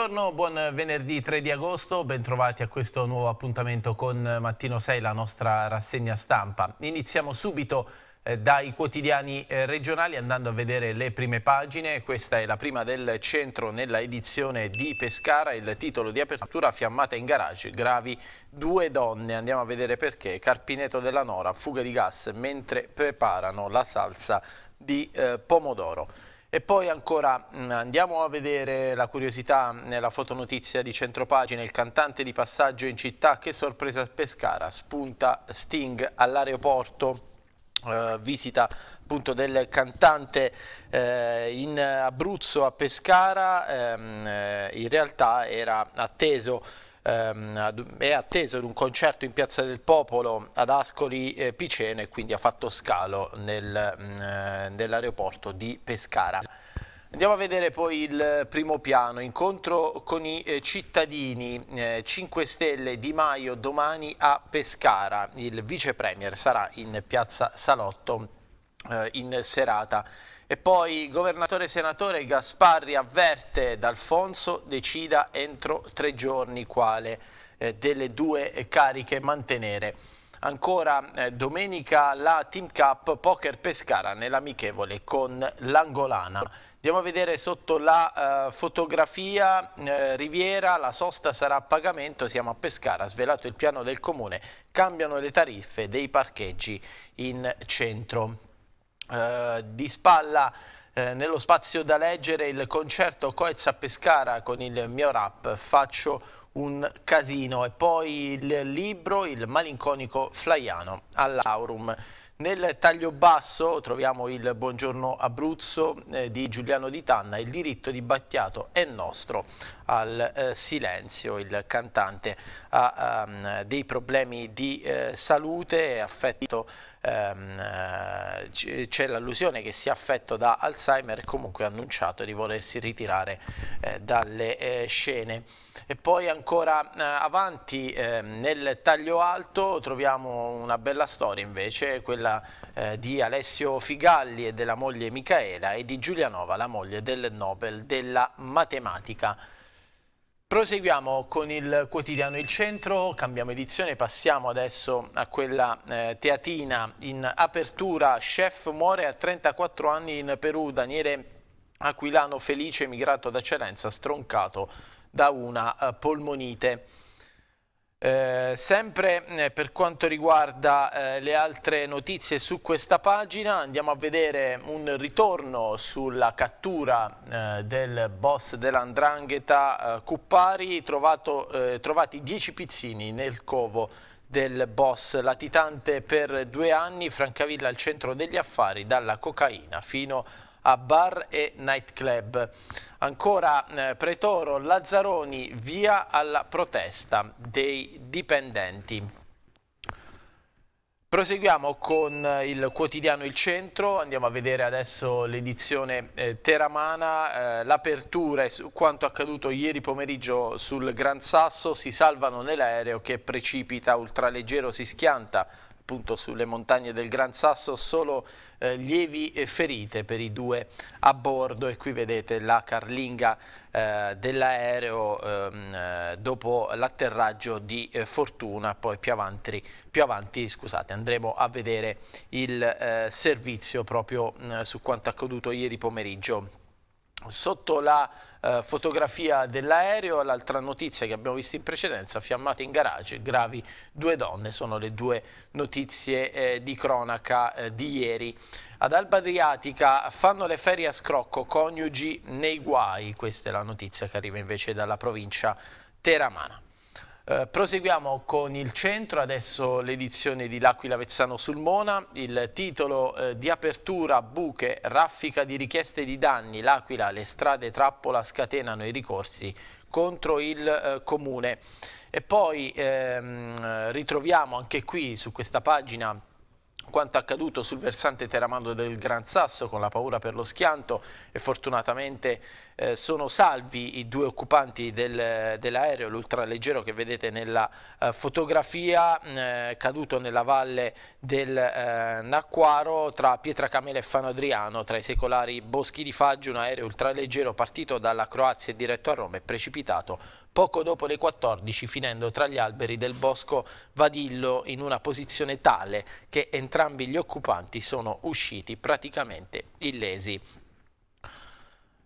Buongiorno, buon venerdì 3 di agosto, bentrovati a questo nuovo appuntamento con Mattino 6, la nostra rassegna stampa. Iniziamo subito eh, dai quotidiani eh, regionali andando a vedere le prime pagine. Questa è la prima del centro nella edizione di Pescara, il titolo di apertura fiammata in garage, gravi due donne. Andiamo a vedere perché. Carpineto della Nora, fuga di gas mentre preparano la salsa di eh, pomodoro. E poi ancora mm, andiamo a vedere la curiosità nella fotonotizia di centropagina, il cantante di passaggio in città, che sorpresa a Pescara, spunta Sting all'aeroporto, eh, visita appunto del cantante eh, in Abruzzo a Pescara, ehm, eh, in realtà era atteso Ehm, è atteso ad un concerto in Piazza del Popolo ad Ascoli eh, Piceno e quindi ha fatto scalo nel, mm, eh, nell'aeroporto di Pescara. Andiamo a vedere poi il primo piano, incontro con i eh, cittadini, 5 eh, Stelle Di Maio domani a Pescara, il vice premier sarà in piazza Salotto in serata e poi governatore e senatore Gasparri avverte D'Alfonso decida entro tre giorni quale eh, delle due cariche mantenere. Ancora eh, domenica la Team Cup Poker Pescara nell'amichevole con l'Angolana. Andiamo a vedere sotto la eh, fotografia eh, Riviera, la sosta sarà a pagamento, siamo a Pescara, svelato il piano del comune, cambiano le tariffe dei parcheggi in centro. Eh, di spalla eh, nello spazio da leggere il concerto a Pescara con il mio rap Faccio un casino e poi il libro Il malinconico Flaiano all'Aurum. Nel taglio basso troviamo il Buongiorno Abruzzo eh, di Giuliano Di Tanna, il diritto di Battiato è nostro al eh, silenzio, il cantante ha um, dei problemi di eh, salute, è affetto ehm, eh, c'è l'allusione che sia affetto da Alzheimer e comunque ha annunciato di volersi ritirare eh, dalle eh, scene. E poi ancora eh, avanti ehm, nel taglio alto troviamo una bella storia invece, quella eh, di Alessio Figalli e della moglie Micaela e di Giulianova, la moglie del Nobel della matematica. Proseguiamo con il quotidiano Il Centro, cambiamo edizione, passiamo adesso a quella eh, teatina in apertura. Chef muore a 34 anni in Perù, Daniele Aquilano Felice, emigrato da Cerenza, stroncato da una eh, polmonite. Eh, sempre eh, per quanto riguarda eh, le altre notizie su questa pagina andiamo a vedere un ritorno sulla cattura eh, del boss dell'andrangheta eh, Cuppari, trovato, eh, trovati 10 pizzini nel covo del boss latitante per due anni, Francavilla al centro degli affari, dalla cocaina fino a a bar e nightclub. Ancora eh, Pretoro, Lazzaroni, via alla protesta dei dipendenti. Proseguiamo con eh, il quotidiano Il Centro, andiamo a vedere adesso l'edizione eh, Teramana, eh, l'apertura e su quanto accaduto ieri pomeriggio sul Gran Sasso, si salvano nell'aereo che precipita ultraleggero, si schianta appunto sulle montagne del Gran Sasso solo eh, lievi ferite per i due a bordo e qui vedete la carlinga eh, dell'aereo ehm, eh, dopo l'atterraggio di eh, Fortuna poi più avanti, più avanti scusate, andremo a vedere il eh, servizio proprio mm, su quanto accaduto ieri pomeriggio Sotto la eh, fotografia dell'aereo, l'altra notizia che abbiamo visto in precedenza, fiammate in garage, gravi due donne, sono le due notizie eh, di cronaca eh, di ieri. Ad Alba Adriatica fanno le ferie a scrocco, coniugi nei guai, questa è la notizia che arriva invece dalla provincia teramana. Eh, proseguiamo con il centro, adesso l'edizione di L'Aquila Vezzano sul Mona, il titolo eh, di apertura buche, raffica di richieste di danni, L'Aquila, le strade trappola scatenano i ricorsi contro il eh, comune. E poi ehm, ritroviamo anche qui su questa pagina quanto accaduto sul versante teramando del Gran Sasso con la paura per lo schianto e fortunatamente eh, sono salvi i due occupanti del, dell'aereo, l'ultraleggero che vedete nella eh, fotografia, mm, eh, caduto nella valle del eh, Nacquaro tra Pietracamela e Fano Adriano, tra i secolari boschi di Faggio, un aereo ultraleggero partito dalla Croazia e diretto a Roma è precipitato poco dopo le 14 finendo tra gli alberi del bosco Vadillo in una posizione tale che entrambi gli occupanti sono usciti praticamente illesi.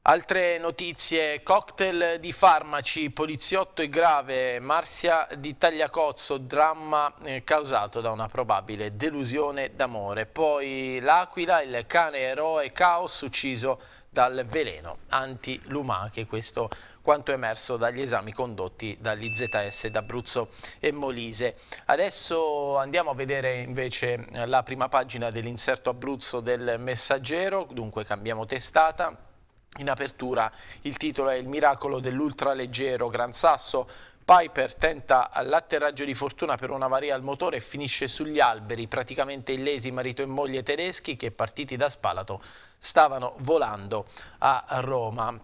Altre notizie, cocktail di farmaci, poliziotto e grave, Marsia di Tagliacozzo, dramma eh, causato da una probabile delusione d'amore. Poi l'Aquila, il cane eroe caos ucciso dal veleno anti-lumache, questo quanto emerso dagli esami condotti dall'IZS d'Abruzzo e Molise. Adesso andiamo a vedere invece eh, la prima pagina dell'inserto Abruzzo del Messaggero, dunque cambiamo testata. In apertura il titolo è Il miracolo dell'ultraleggero Gran Sasso. Piper tenta l'atterraggio di fortuna per una varia al motore e finisce sugli alberi, praticamente illesi marito e moglie tedeschi che partiti da Spalato stavano volando a Roma.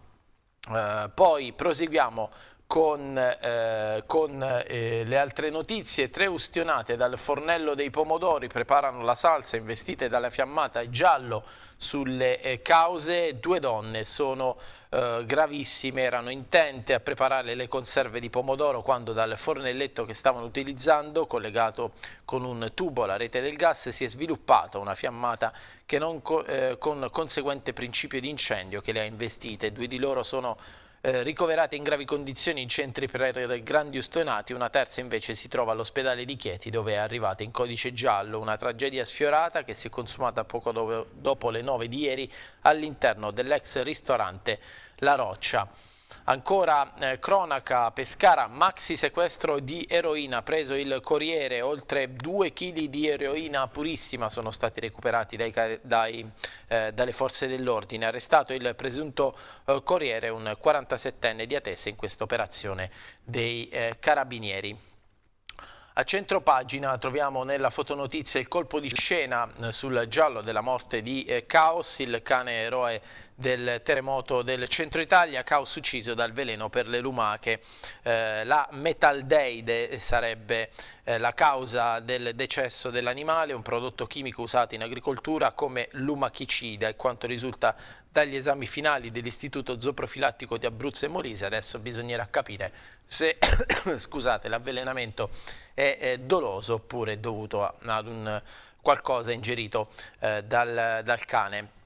Eh, poi proseguiamo con, eh, con eh, le altre notizie, tre ustionate dal fornello dei pomodori preparano la salsa investite dalla fiammata e giallo sulle eh, cause, due donne sono eh, gravissime, erano intente a preparare le conserve di pomodoro quando dal fornelletto che stavano utilizzando, collegato con un tubo alla rete del gas, si è sviluppata una fiammata che non co eh, con conseguente principio di incendio che le ha investite, due di loro sono eh, ricoverate in gravi condizioni in centri per grandi ustonati, una terza invece si trova all'ospedale di Chieti dove è arrivata in codice giallo, una tragedia sfiorata che si è consumata poco dopo, dopo le 9 di ieri all'interno dell'ex ristorante La Roccia. Ancora eh, cronaca Pescara, maxi sequestro di eroina, preso il Corriere, oltre 2 kg di eroina purissima sono stati recuperati dai, dai, eh, dalle forze dell'ordine. Arrestato il presunto eh, Corriere, un 47enne di Atessa in questa operazione dei eh, carabinieri. A centro pagina troviamo nella fotonotizia il colpo di scena eh, sul giallo della morte di eh, Chaos, il cane eroe del terremoto del centro Italia, caos ucciso dal veleno per le lumache. Eh, la metaldeide sarebbe eh, la causa del decesso dell'animale, un prodotto chimico usato in agricoltura come lumachicida e quanto risulta dagli esami finali dell'Istituto Zooprofilattico di Abruzzo e Molise. Adesso bisognerà capire se l'avvelenamento è, è, doloso oppure dovuto a, ad un qualcosa ingerito eh, dal, dal cane.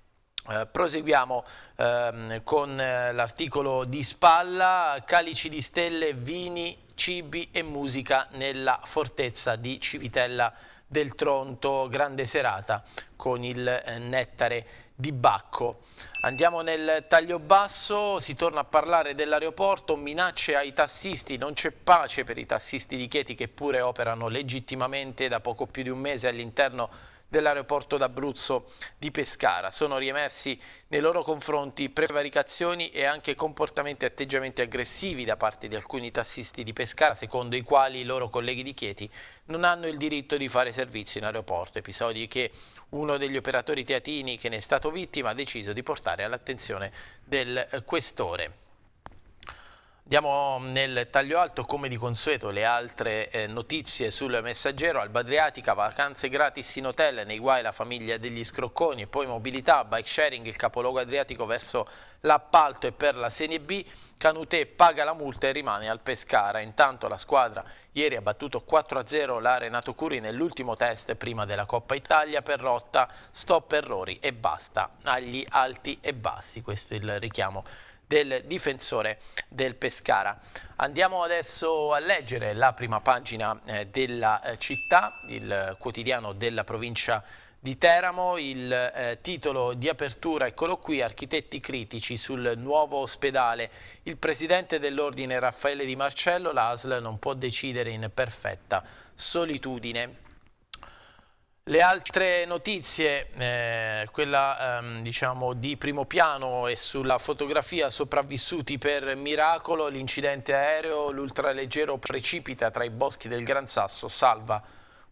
Eh, proseguiamo ehm, con eh, l'articolo di Spalla, calici di stelle, vini, cibi e musica nella fortezza di Civitella del Tronto, grande serata con il eh, nettare di Bacco. Andiamo nel taglio basso, si torna a parlare dell'aeroporto, minacce ai tassisti, non c'è pace per i tassisti di Chieti che pure operano legittimamente da poco più di un mese all'interno dell'aeroporto d'Abruzzo di Pescara. Sono riemersi nei loro confronti prevaricazioni e anche comportamenti e atteggiamenti aggressivi da parte di alcuni tassisti di Pescara, secondo i quali i loro colleghi di Chieti non hanno il diritto di fare servizio in aeroporto, episodi che uno degli operatori teatini che ne è stato vittima ha deciso di portare all'attenzione del eh, questore. Andiamo nel taglio alto come di consueto le altre eh, notizie sul messaggero, Alba Adriatica, vacanze gratis in hotel, nei guai la famiglia degli scrocconi, poi mobilità, bike sharing, il capoluogo adriatico verso l'appalto e per la Serie B, Canutè paga la multa e rimane al Pescara, intanto la squadra ieri ha battuto 4-0 la Renato Curi nell'ultimo test prima della Coppa Italia per rotta, stop errori e basta, agli alti e bassi, questo è il richiamo del difensore del Pescara. Andiamo adesso a leggere la prima pagina eh, della eh, città, il quotidiano della provincia di Teramo, il eh, titolo di apertura, eccolo qui, architetti critici sul nuovo ospedale. Il presidente dell'ordine Raffaele Di Marcello, l'ASL, non può decidere in perfetta solitudine. Le altre notizie, eh, quella ehm, diciamo di primo piano e sulla fotografia sopravvissuti per miracolo, l'incidente aereo, l'ultraleggero precipita tra i boschi del Gran Sasso, salva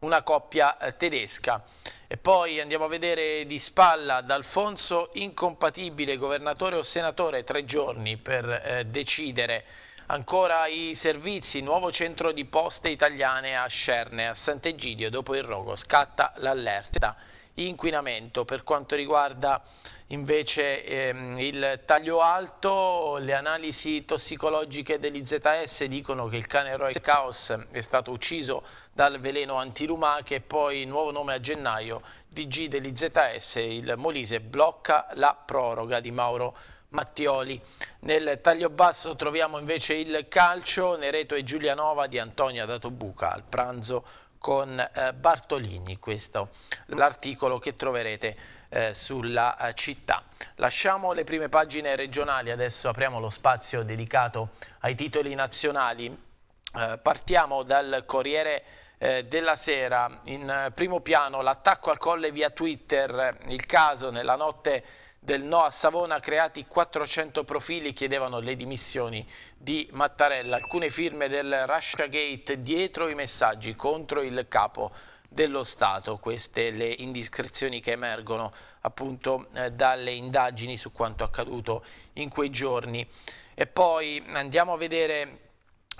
una coppia eh, tedesca. E poi andiamo a vedere di spalla D'Alfonso incompatibile, governatore o senatore, tre giorni per eh, decidere Ancora i servizi, nuovo centro di poste italiane a Scerne, a Sant'Egidio, dopo il rogo scatta l'allerta inquinamento. Per quanto riguarda invece ehm, il taglio alto, le analisi tossicologiche degli ZS dicono che il cane Roy Caos è stato ucciso dal veleno antilumache e poi nuovo nome a gennaio DG degli ZS, il Molise blocca la proroga di Mauro Mattioli. Nel taglio basso troviamo invece il calcio, Nereto e Giulianova di Antonia buca al pranzo con eh, Bartolini, questo l'articolo che troverete eh, sulla eh, città. Lasciamo le prime pagine regionali, adesso apriamo lo spazio dedicato ai titoli nazionali. Eh, partiamo dal Corriere eh, della Sera, in eh, primo piano l'attacco al colle via Twitter, il caso nella notte del no a Savona creati 400 profili chiedevano le dimissioni di Mattarella. Alcune firme del Russia Gate dietro i messaggi contro il capo dello Stato. Queste le indiscrezioni che emergono appunto eh, dalle indagini su quanto accaduto in quei giorni. E poi andiamo a vedere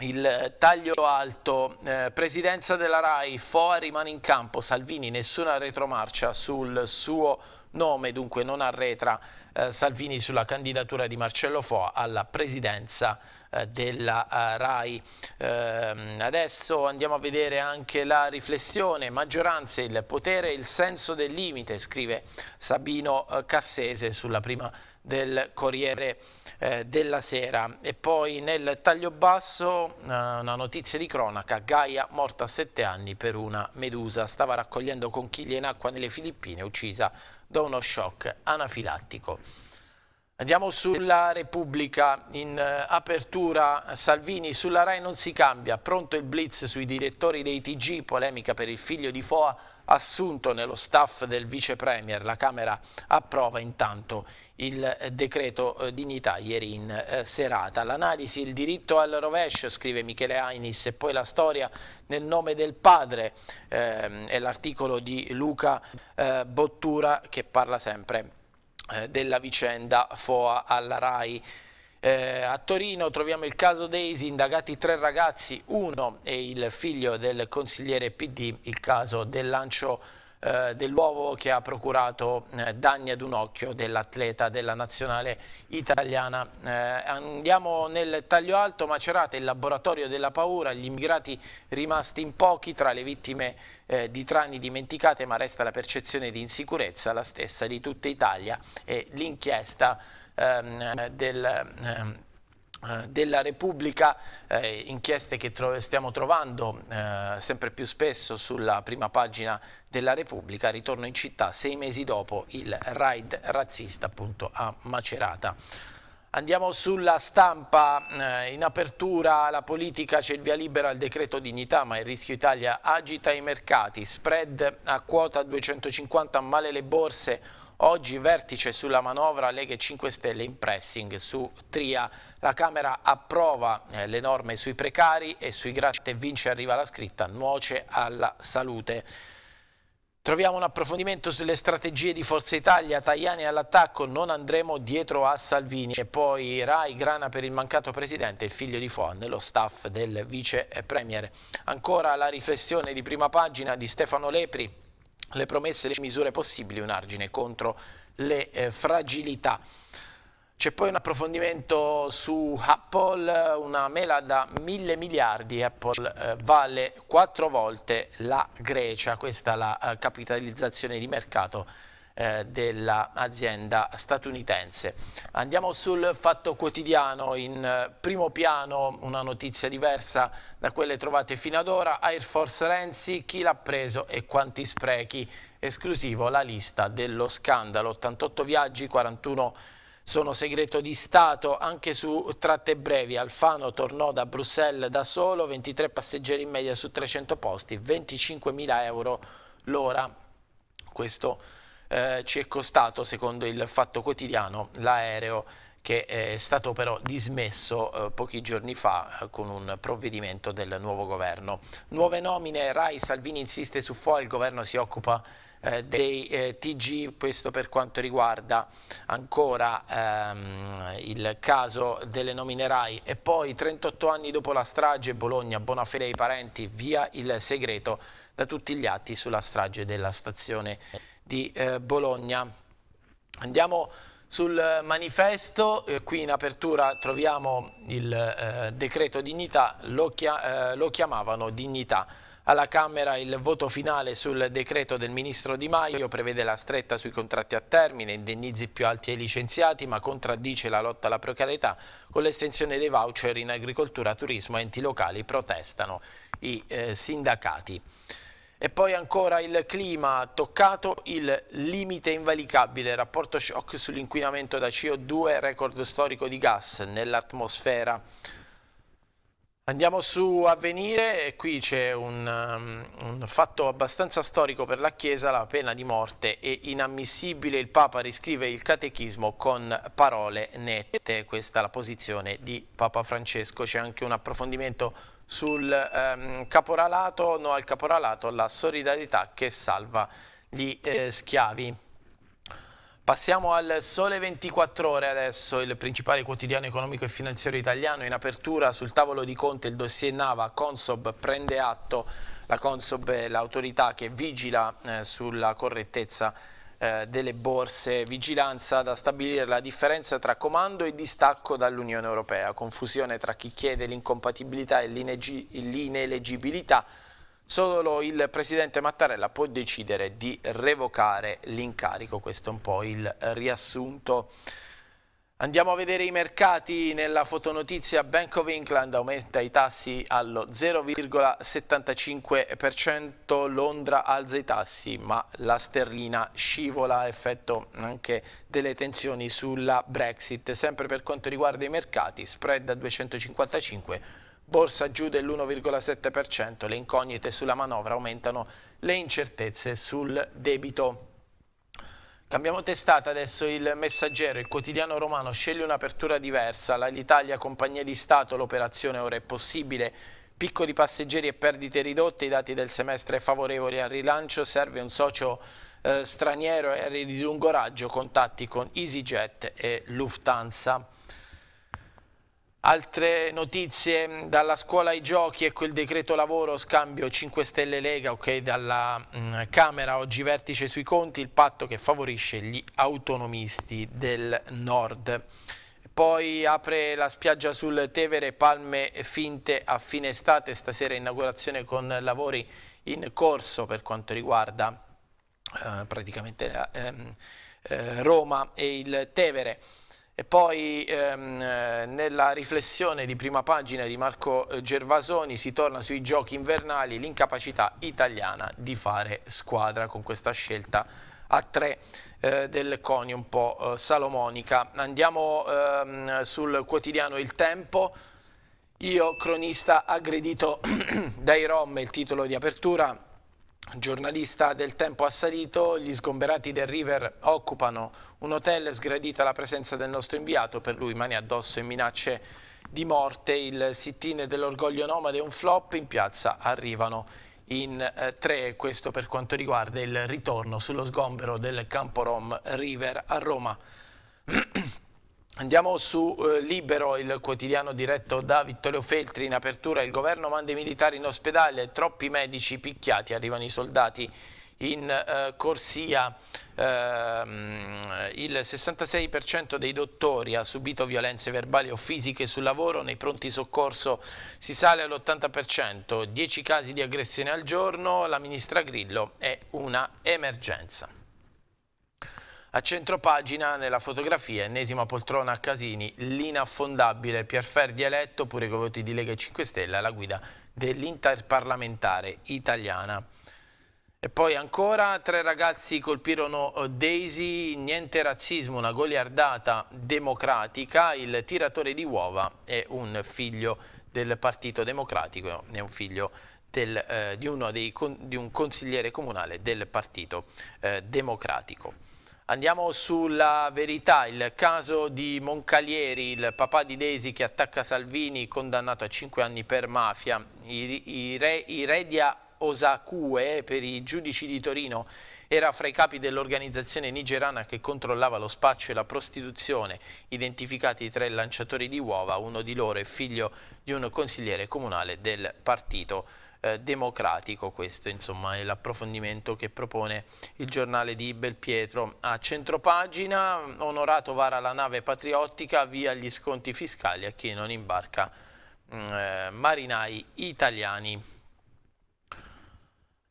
il taglio alto, eh, presidenza della RAI, Foa rimane in campo, Salvini nessuna retromarcia sul suo nome, dunque non arretra eh, Salvini sulla candidatura di Marcello Foa alla presidenza eh, della eh, RAI. Ehm, adesso andiamo a vedere anche la riflessione, maggioranze, il potere, il senso del limite, scrive Sabino eh, Cassese sulla prima del Corriere eh, della Sera. E poi nel taglio basso eh, una notizia di cronaca, Gaia morta a sette anni per una medusa, stava raccogliendo conchiglie in acqua nelle Filippine, uccisa da uno shock anafilattico. Andiamo sulla Repubblica, in eh, apertura Salvini, sulla RAI non si cambia, pronto il blitz sui direttori dei TG, polemica per il figlio di Foa, assunto nello staff del vice premier. La Camera approva intanto il eh, decreto eh, dignità ieri in eh, serata. L'analisi, il diritto al rovescio, scrive Michele Ainis, e poi la storia nel nome del padre, eh, è l'articolo di Luca eh, Bottura che parla sempre eh, della vicenda FOA alla RAI. Eh, a Torino troviamo il caso Daisy, indagati tre ragazzi, uno è il figlio del consigliere PD, il caso del lancio eh, dell'uovo che ha procurato eh, danni ad un occhio dell'atleta della nazionale italiana. Eh, andiamo nel taglio alto, Macerata, il laboratorio della paura, gli immigrati rimasti in pochi tra le vittime eh, di trani dimenticate, ma resta la percezione di insicurezza, la stessa di tutta Italia e l'inchiesta ehm, del, ehm, eh, della Repubblica, eh, inchieste che tro stiamo trovando eh, sempre più spesso sulla prima pagina della Repubblica, ritorno in città sei mesi dopo il raid razzista appunto a Macerata. Andiamo sulla stampa, eh, in apertura la politica c'è il via libera al decreto dignità ma il rischio Italia agita i mercati, spread a quota 250 male le borse Oggi vertice sulla manovra Lega 5 Stelle in pressing su Tria. La Camera approva eh, le norme sui precari e sui grazie vince arriva la scritta nuoce alla salute. Troviamo un approfondimento sulle strategie di Forza Italia, Tajani all'attacco, non andremo dietro a Salvini e poi Rai, grana per il mancato presidente, il figlio di Fon, lo staff del vice premier. Ancora la riflessione di prima pagina di Stefano Lepri, le promesse e le misure possibili, un argine contro le eh, fragilità. C'è poi un approfondimento su Apple, una mela da mille miliardi, Apple eh, vale quattro volte la Grecia, questa è la eh, capitalizzazione di mercato eh, dell'azienda statunitense. Andiamo sul fatto quotidiano, in eh, primo piano una notizia diversa da quelle trovate fino ad ora, Air Force Renzi, chi l'ha preso e quanti sprechi, esclusivo la lista dello scandalo, 88 viaggi, 41 sono segreto di Stato anche su tratte brevi. Alfano tornò da Bruxelles da solo, 23 passeggeri in media su 300 posti, 25.000 euro l'ora. Questo eh, ci è costato, secondo il Fatto Quotidiano, l'aereo che è stato però dismesso eh, pochi giorni fa eh, con un provvedimento del nuovo governo. Nuove nomine, Rai, Salvini insiste su FOI, il governo si occupa eh, dei eh, TG, questo per quanto riguarda ancora ehm, il caso delle nomine Rai e poi 38 anni dopo la strage Bologna, buona fede ai parenti, via il segreto da tutti gli atti sulla strage della stazione di eh, Bologna. Andiamo sul manifesto, eh, qui in apertura troviamo il eh, decreto dignità, lo, chia eh, lo chiamavano dignità. Alla Camera il voto finale sul decreto del Ministro Di Maio prevede la stretta sui contratti a termine, indennizi più alti ai licenziati, ma contraddice la lotta alla precarietà con l'estensione dei voucher in agricoltura, turismo, e enti locali, protestano i eh, sindacati. E poi ancora il clima toccato, il limite invalicabile, rapporto shock sull'inquinamento da CO2, record storico di gas nell'atmosfera. Andiamo su Avvenire e qui c'è un, um, un, fatto abbastanza storico per la Chiesa, la pena di morte è inammissibile, il Papa riscrive il catechismo con parole nette, questa è la posizione di Papa Francesco, c'è anche un approfondimento sul ehm, caporalato, no al caporalato, la solidarietà che salva gli eh, schiavi. Passiamo al Sole 24 Ore adesso, il principale quotidiano economico e finanziario italiano. In apertura sul tavolo di Conte il dossier Nava, Consob prende atto, la Consob è l'autorità che vigila eh, sulla correttezza eh, delle borse, vigilanza da stabilire la differenza tra comando e distacco dall'Unione Europea, confusione tra chi chiede l'incompatibilità e l'ineleggibilità. Solo il presidente Mattarella può decidere di revocare l'incarico, questo è un po' il riassunto Andiamo a vedere i mercati nella fotonotizia Bank of England aumenta i tassi allo 0,75%, Londra alza i tassi ma la sterlina scivola effetto anche delle tensioni sulla Brexit. Sempre per quanto riguarda i mercati, spread a 255, borsa giù dell'1,7%, le incognite sulla manovra aumentano le incertezze sul debito. Cambiamo testata adesso il messaggero, il quotidiano romano sceglie un'apertura diversa, l'Italia compagnia di Stato, l'operazione ora è possibile, piccoli passeggeri e perdite ridotte, i dati del semestre favorevoli al rilancio, serve un socio eh, straniero e di lungo raggio, contatti con EasyJet e Lufthansa. Altre notizie mm, dalla scuola ai giochi, ecco il decreto lavoro, scambio 5 Stelle Lega, ok, dalla mh, mm, Camera, oggi vertice sui conti, il patto che favorisce gli autonomisti del Nord. Poi apre la spiaggia sul Tevere, palme finte a fine estate, stasera inaugurazione con lavori in corso per quanto riguarda eh, praticamente eh, ehm, eh, Roma e il Tevere. E poi ehm, nella riflessione di prima pagina di Marco eh, Gervasoni si torna sui giochi invernali, l'incapacità italiana di fare squadra con questa scelta a tre eh, del Coni un po' eh, salomonica. Andiamo ehm, sul quotidiano Il Tempo, io cronista aggredito dai Rom, il titolo di apertura giornalista del tempo assalito, gli sgomberati del River occupano un hotel, sgradita la presenza del nostro inviato, per lui mani addosso e minacce di morte, il sit-in dell'orgoglio nomade è un flop, in piazza arrivano in eh, tre, questo per quanto riguarda il ritorno sullo sgombero del campo Rom River a Roma. Andiamo su eh, Libero, il quotidiano diretto da Vittorio Feltri. In apertura il governo manda i militari in ospedale, troppi medici picchiati, arrivano i soldati in eh, corsia. Eh, il 66% dei dottori ha subito violenze verbali o fisiche sul lavoro, nei pronti soccorso si sale all'80%, 10 casi di aggressione al giorno, la ministra Grillo è una emergenza. A centropagina, nella fotografia, ennesima poltrona a Casini, l'inaffondabile Pierferdi eletto, pure con voti di Lega e 5 Stelle, alla guida dell'interparlamentare italiana. E poi ancora, tre ragazzi colpirono eh, Daisy, niente razzismo, una goliardata democratica, il tiratore di uova è un figlio del Partito Democratico, è un figlio del, eh, di, dei, di, un consigliere comunale del Partito eh, Democratico. Andiamo sulla verità, il caso di Moncalieri, il papà di Desi che attacca Salvini, condannato a 5 anni per mafia. I, i re, Iredia Osakue, per i giudici di Torino, era fra i capi dell'organizzazione nigerana che controllava lo spaccio e la prostituzione, identificati tre lanciatori di uova, uno di loro è figlio di un consigliere comunale del partito eh, democratico questo insomma è l'approfondimento che propone il giornale di Belpietro a centropagina onorato vara la nave patriottica via gli sconti fiscali a chi non imbarca mm, eh, marinai italiani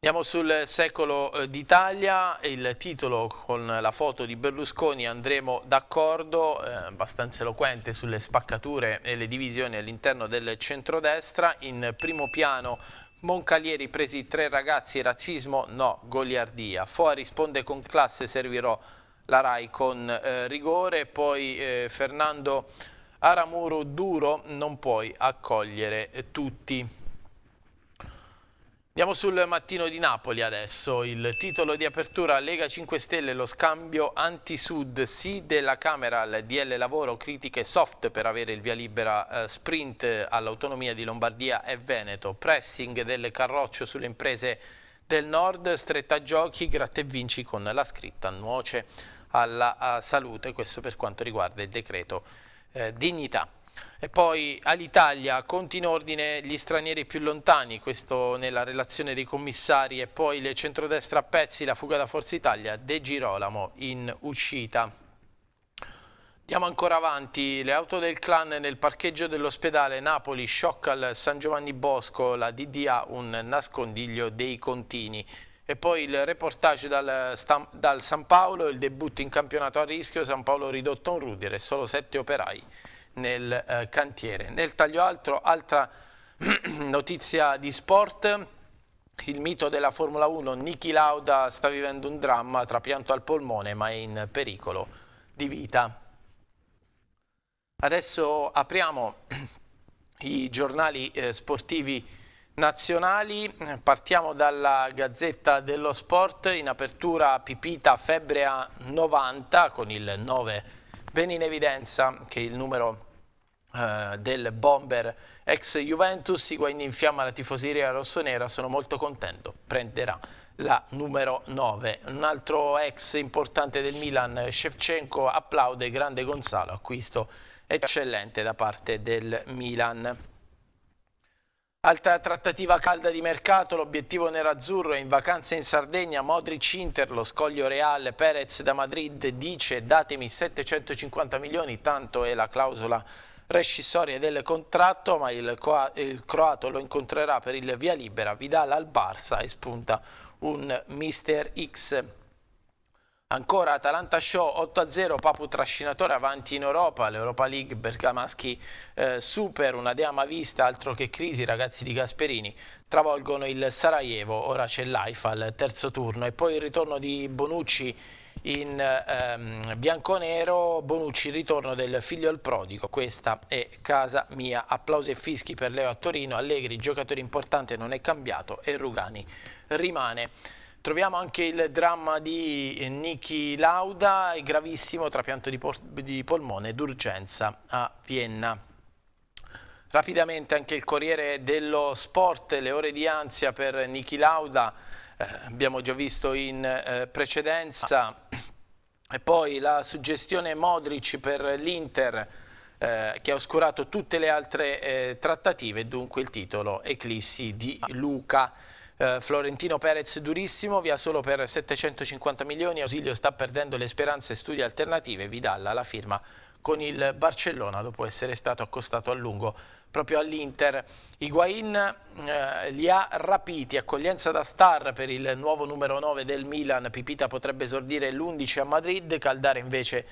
Andiamo sul secolo eh, d'Italia, il titolo con la foto di Berlusconi andremo d'accordo, eh, abbastanza eloquente sulle spaccature e le divisioni all'interno del centrodestra, in primo piano Moncalieri presi tre ragazzi, razzismo? No, goliardia. Foa risponde con classe, servirò la RAI con eh, rigore, poi eh, Fernando Aramuro duro, non puoi accogliere tutti. Andiamo sul mattino di Napoli adesso, il titolo di apertura Lega 5 Stelle, lo scambio anti-sud, sì della Camera al DL Lavoro, critiche soft per avere il via libera eh, sprint all'autonomia di Lombardia e Veneto, pressing del carroccio sulle imprese del nord, stretta giochi, gratte e vinci con la scritta nuoce alla eh, salute, questo per quanto riguarda il decreto eh, dignità. E poi all'Italia, conti in ordine gli stranieri più lontani, questo nella relazione dei commissari e poi le centrodestra a pezzi, la fuga da Forza Italia, De Girolamo in uscita. Andiamo ancora avanti, le auto del clan nel parcheggio dell'ospedale Napoli, shock al San Giovanni Bosco, la DDA un nascondiglio dei contini. E poi il reportage dal, dal San Paolo, il debutto in campionato a rischio, San Paolo ridotto a un rudere, solo sette operai nel eh, cantiere. Nel taglio altro, altra notizia di sport, il mito della Formula 1, Niki Lauda sta vivendo un dramma, trapianto al polmone ma è in pericolo di vita. Adesso apriamo i giornali eh, sportivi nazionali, partiamo dalla Gazzetta dello Sport, in apertura Pipita Febbre a 90 con il 9 Venne in evidenza che il numero eh, del bomber ex Juventus, in fiamma la tifoseria rossonera, sono molto contento, prenderà la numero 9. Un altro ex importante del Milan, Shevchenko, applaude, grande Gonzalo, acquisto eccellente da parte del Milan. Altra trattativa calda di mercato, l'obiettivo nerazzurro è in vacanza in Sardegna, Modric-Inter, lo scoglio Real, Perez da Madrid dice datemi 750 milioni, tanto è la clausola rescissoria del contratto, ma il, il croato lo incontrerà per il via libera, Vidal al Barça e spunta un Mister X. Ancora Atalanta Show 8-0, Papu trascinatore avanti in Europa, l'Europa League Bergamaschi eh, super, una deama vista, altro che crisi, ragazzi di Gasperini travolgono il Sarajevo, ora c'è l'AIFA al terzo turno e poi il ritorno di Bonucci in ehm, bianco-nero, Bonucci il ritorno del figlio al prodigo, questa è casa mia, applausi e fischi per Leo a Torino, Allegri giocatore importante non è cambiato e Rugani rimane. Troviamo anche il dramma di Niki Lauda, gravissimo trapianto di, di polmone d'urgenza a Vienna. Rapidamente anche il Corriere dello Sport, le ore di ansia per Niki Lauda, eh, abbiamo già visto in eh, precedenza. E poi la suggestione Modric per l'Inter eh, che ha oscurato tutte le altre eh, trattative, dunque il titolo Eclissi di Luca. Eh, Florentino Perez durissimo, via solo per 750 milioni, Ausilio sta perdendo le speranze e studi alternative, Vidalla la firma con il Barcellona dopo essere stato accostato a lungo proprio all'Inter. Higuain eh, li ha rapiti, accoglienza da star per il nuovo numero 9 del Milan, Pipita potrebbe esordire l'11 a Madrid, Caldare invece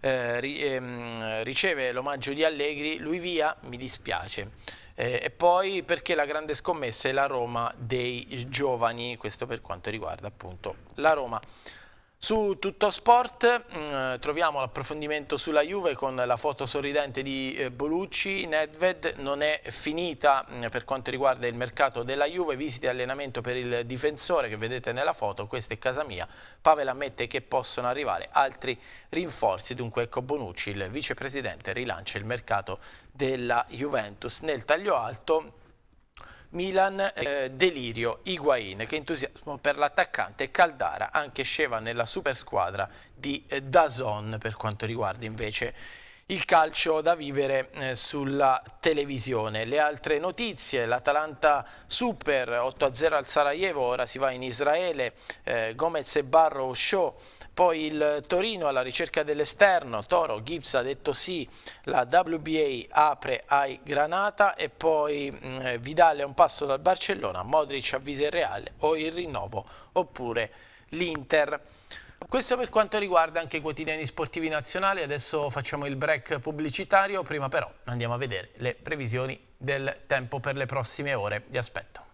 eh, ri, ehm, riceve l'omaggio di Allegri, lui via, mi dispiace. Eh, e poi perché la grande scommessa è la Roma dei giovani, questo per quanto riguarda appunto la Roma. Su Tutto Sport mh, mm, troviamo l'approfondimento sulla Juve con la foto sorridente di eh, Bolucci, Nedved non è finita mh, mm, per quanto riguarda il mercato della Juve, visite e allenamento per il difensore che vedete nella foto, questa è casa mia, Pavel ammette che possono arrivare altri rinforzi, dunque ecco Bonucci, il vicepresidente rilancia il mercato della Juventus. Nel taglio alto Milan, eh, Delirio, Higuain, che entusiasmo per l'attaccante Caldara, anche sceva nella super squadra di eh, Dazon per quanto riguarda invece il calcio da vivere eh, sulla televisione. Le altre notizie, l'Atalanta Super 8-0 al Sarajevo, ora si va in Israele, eh, Gomez e Barro Show, poi il Torino alla ricerca dell'esterno, Toro, Gibbs ha detto sì, la WBA apre ai Granata e poi mh, mm, eh, Vidal è un passo dal Barcellona, Modric avvisa il Real o il rinnovo oppure l'Inter. Questo per quanto riguarda anche i quotidiani sportivi nazionali, adesso facciamo il break pubblicitario, prima però andiamo a vedere le previsioni del tempo per le prossime ore, vi aspetto.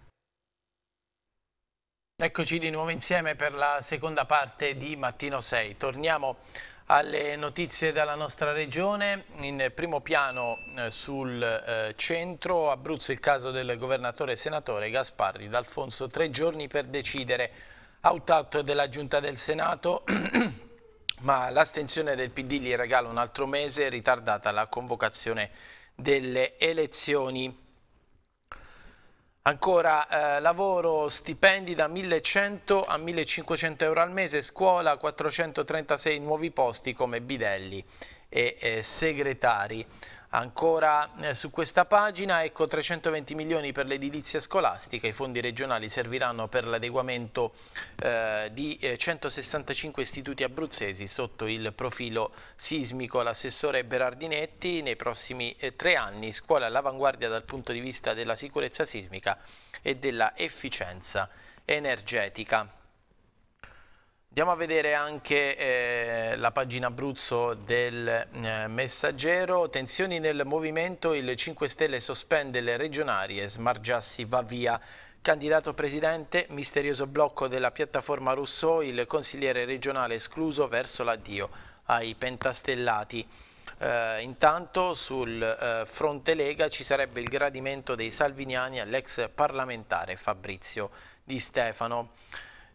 Eccoci di nuovo insieme per la seconda parte di Mattino 6. Torniamo alle notizie dalla nostra regione, in primo piano eh, sul eh, centro Abruzzo il caso del governatore e senatore Gasparri, D'Alfonso tre giorni per decidere out-out della Giunta del Senato, ma l'astensione del PD gli regala un altro mese, ritardata la convocazione delle elezioni. Ancora eh, lavoro, stipendi da 1100 a 1500 euro al mese, scuola 436 nuovi posti come bidelli e eh, segretari. Ancora eh, su questa pagina, ecco 320 milioni per l'edilizia scolastica, i fondi regionali serviranno per l'adeguamento eh, di 165 eh, istituti abruzzesi sotto il profilo sismico. L'assessore Berardinetti, nei prossimi eh, tre anni, scuola all'avanguardia dal punto di vista della sicurezza sismica e della efficienza energetica. Andiamo a vedere anche eh, la pagina Abruzzo del eh, Messaggero. Tensioni nel movimento, il 5 Stelle sospende le regionarie, Smargiassi va via. Candidato presidente, misterioso blocco della piattaforma Rousseau, il consigliere regionale escluso verso l'addio ai pentastellati. Eh, intanto sul eh, fronte Lega ci sarebbe il gradimento dei salviniani all'ex parlamentare Fabrizio Di Stefano.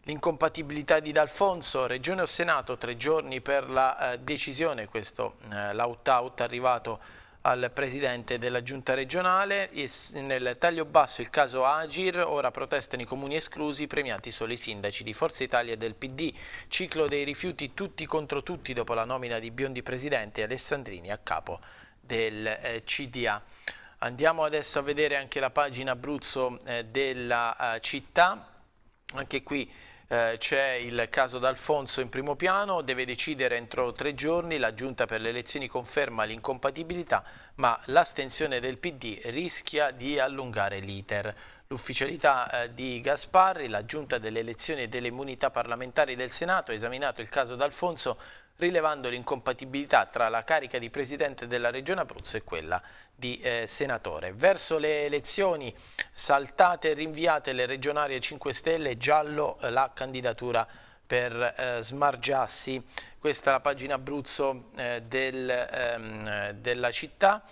L'incompatibilità di D'Alfonso, Regione o Senato, tre giorni per la eh, decisione, questo eh, l'out-out arrivato al Presidente della Giunta regionale, nel taglio basso il caso Agir, ora protestano i comuni esclusi, premiati solo i sindaci di Forza Italia e del PD, ciclo dei rifiuti tutti contro tutti dopo la nomina di Biondi Presidente e Alessandrini a capo del eh, CDA. Andiamo adesso a vedere anche la pagina Abruzzo eh, della eh, città, anche qui eh, c'è il caso d'Alfonso in primo piano, deve decidere entro tre giorni, la giunta per le elezioni conferma l'incompatibilità, ma l'astensione del PD rischia di allungare l'iter. L'ufficialità eh, di Gasparri, la giunta delle elezioni e delle immunità parlamentari del Senato ha esaminato il caso d'Alfonso rilevando l'incompatibilità tra la carica di Presidente della Regione Abruzzo e quella di eh, Senatore. Verso le elezioni saltate e rinviate le regionarie 5 Stelle, giallo eh, la candidatura per eh, smargiassi. Questa è la pagina Abruzzo eh, del, ehm, della città.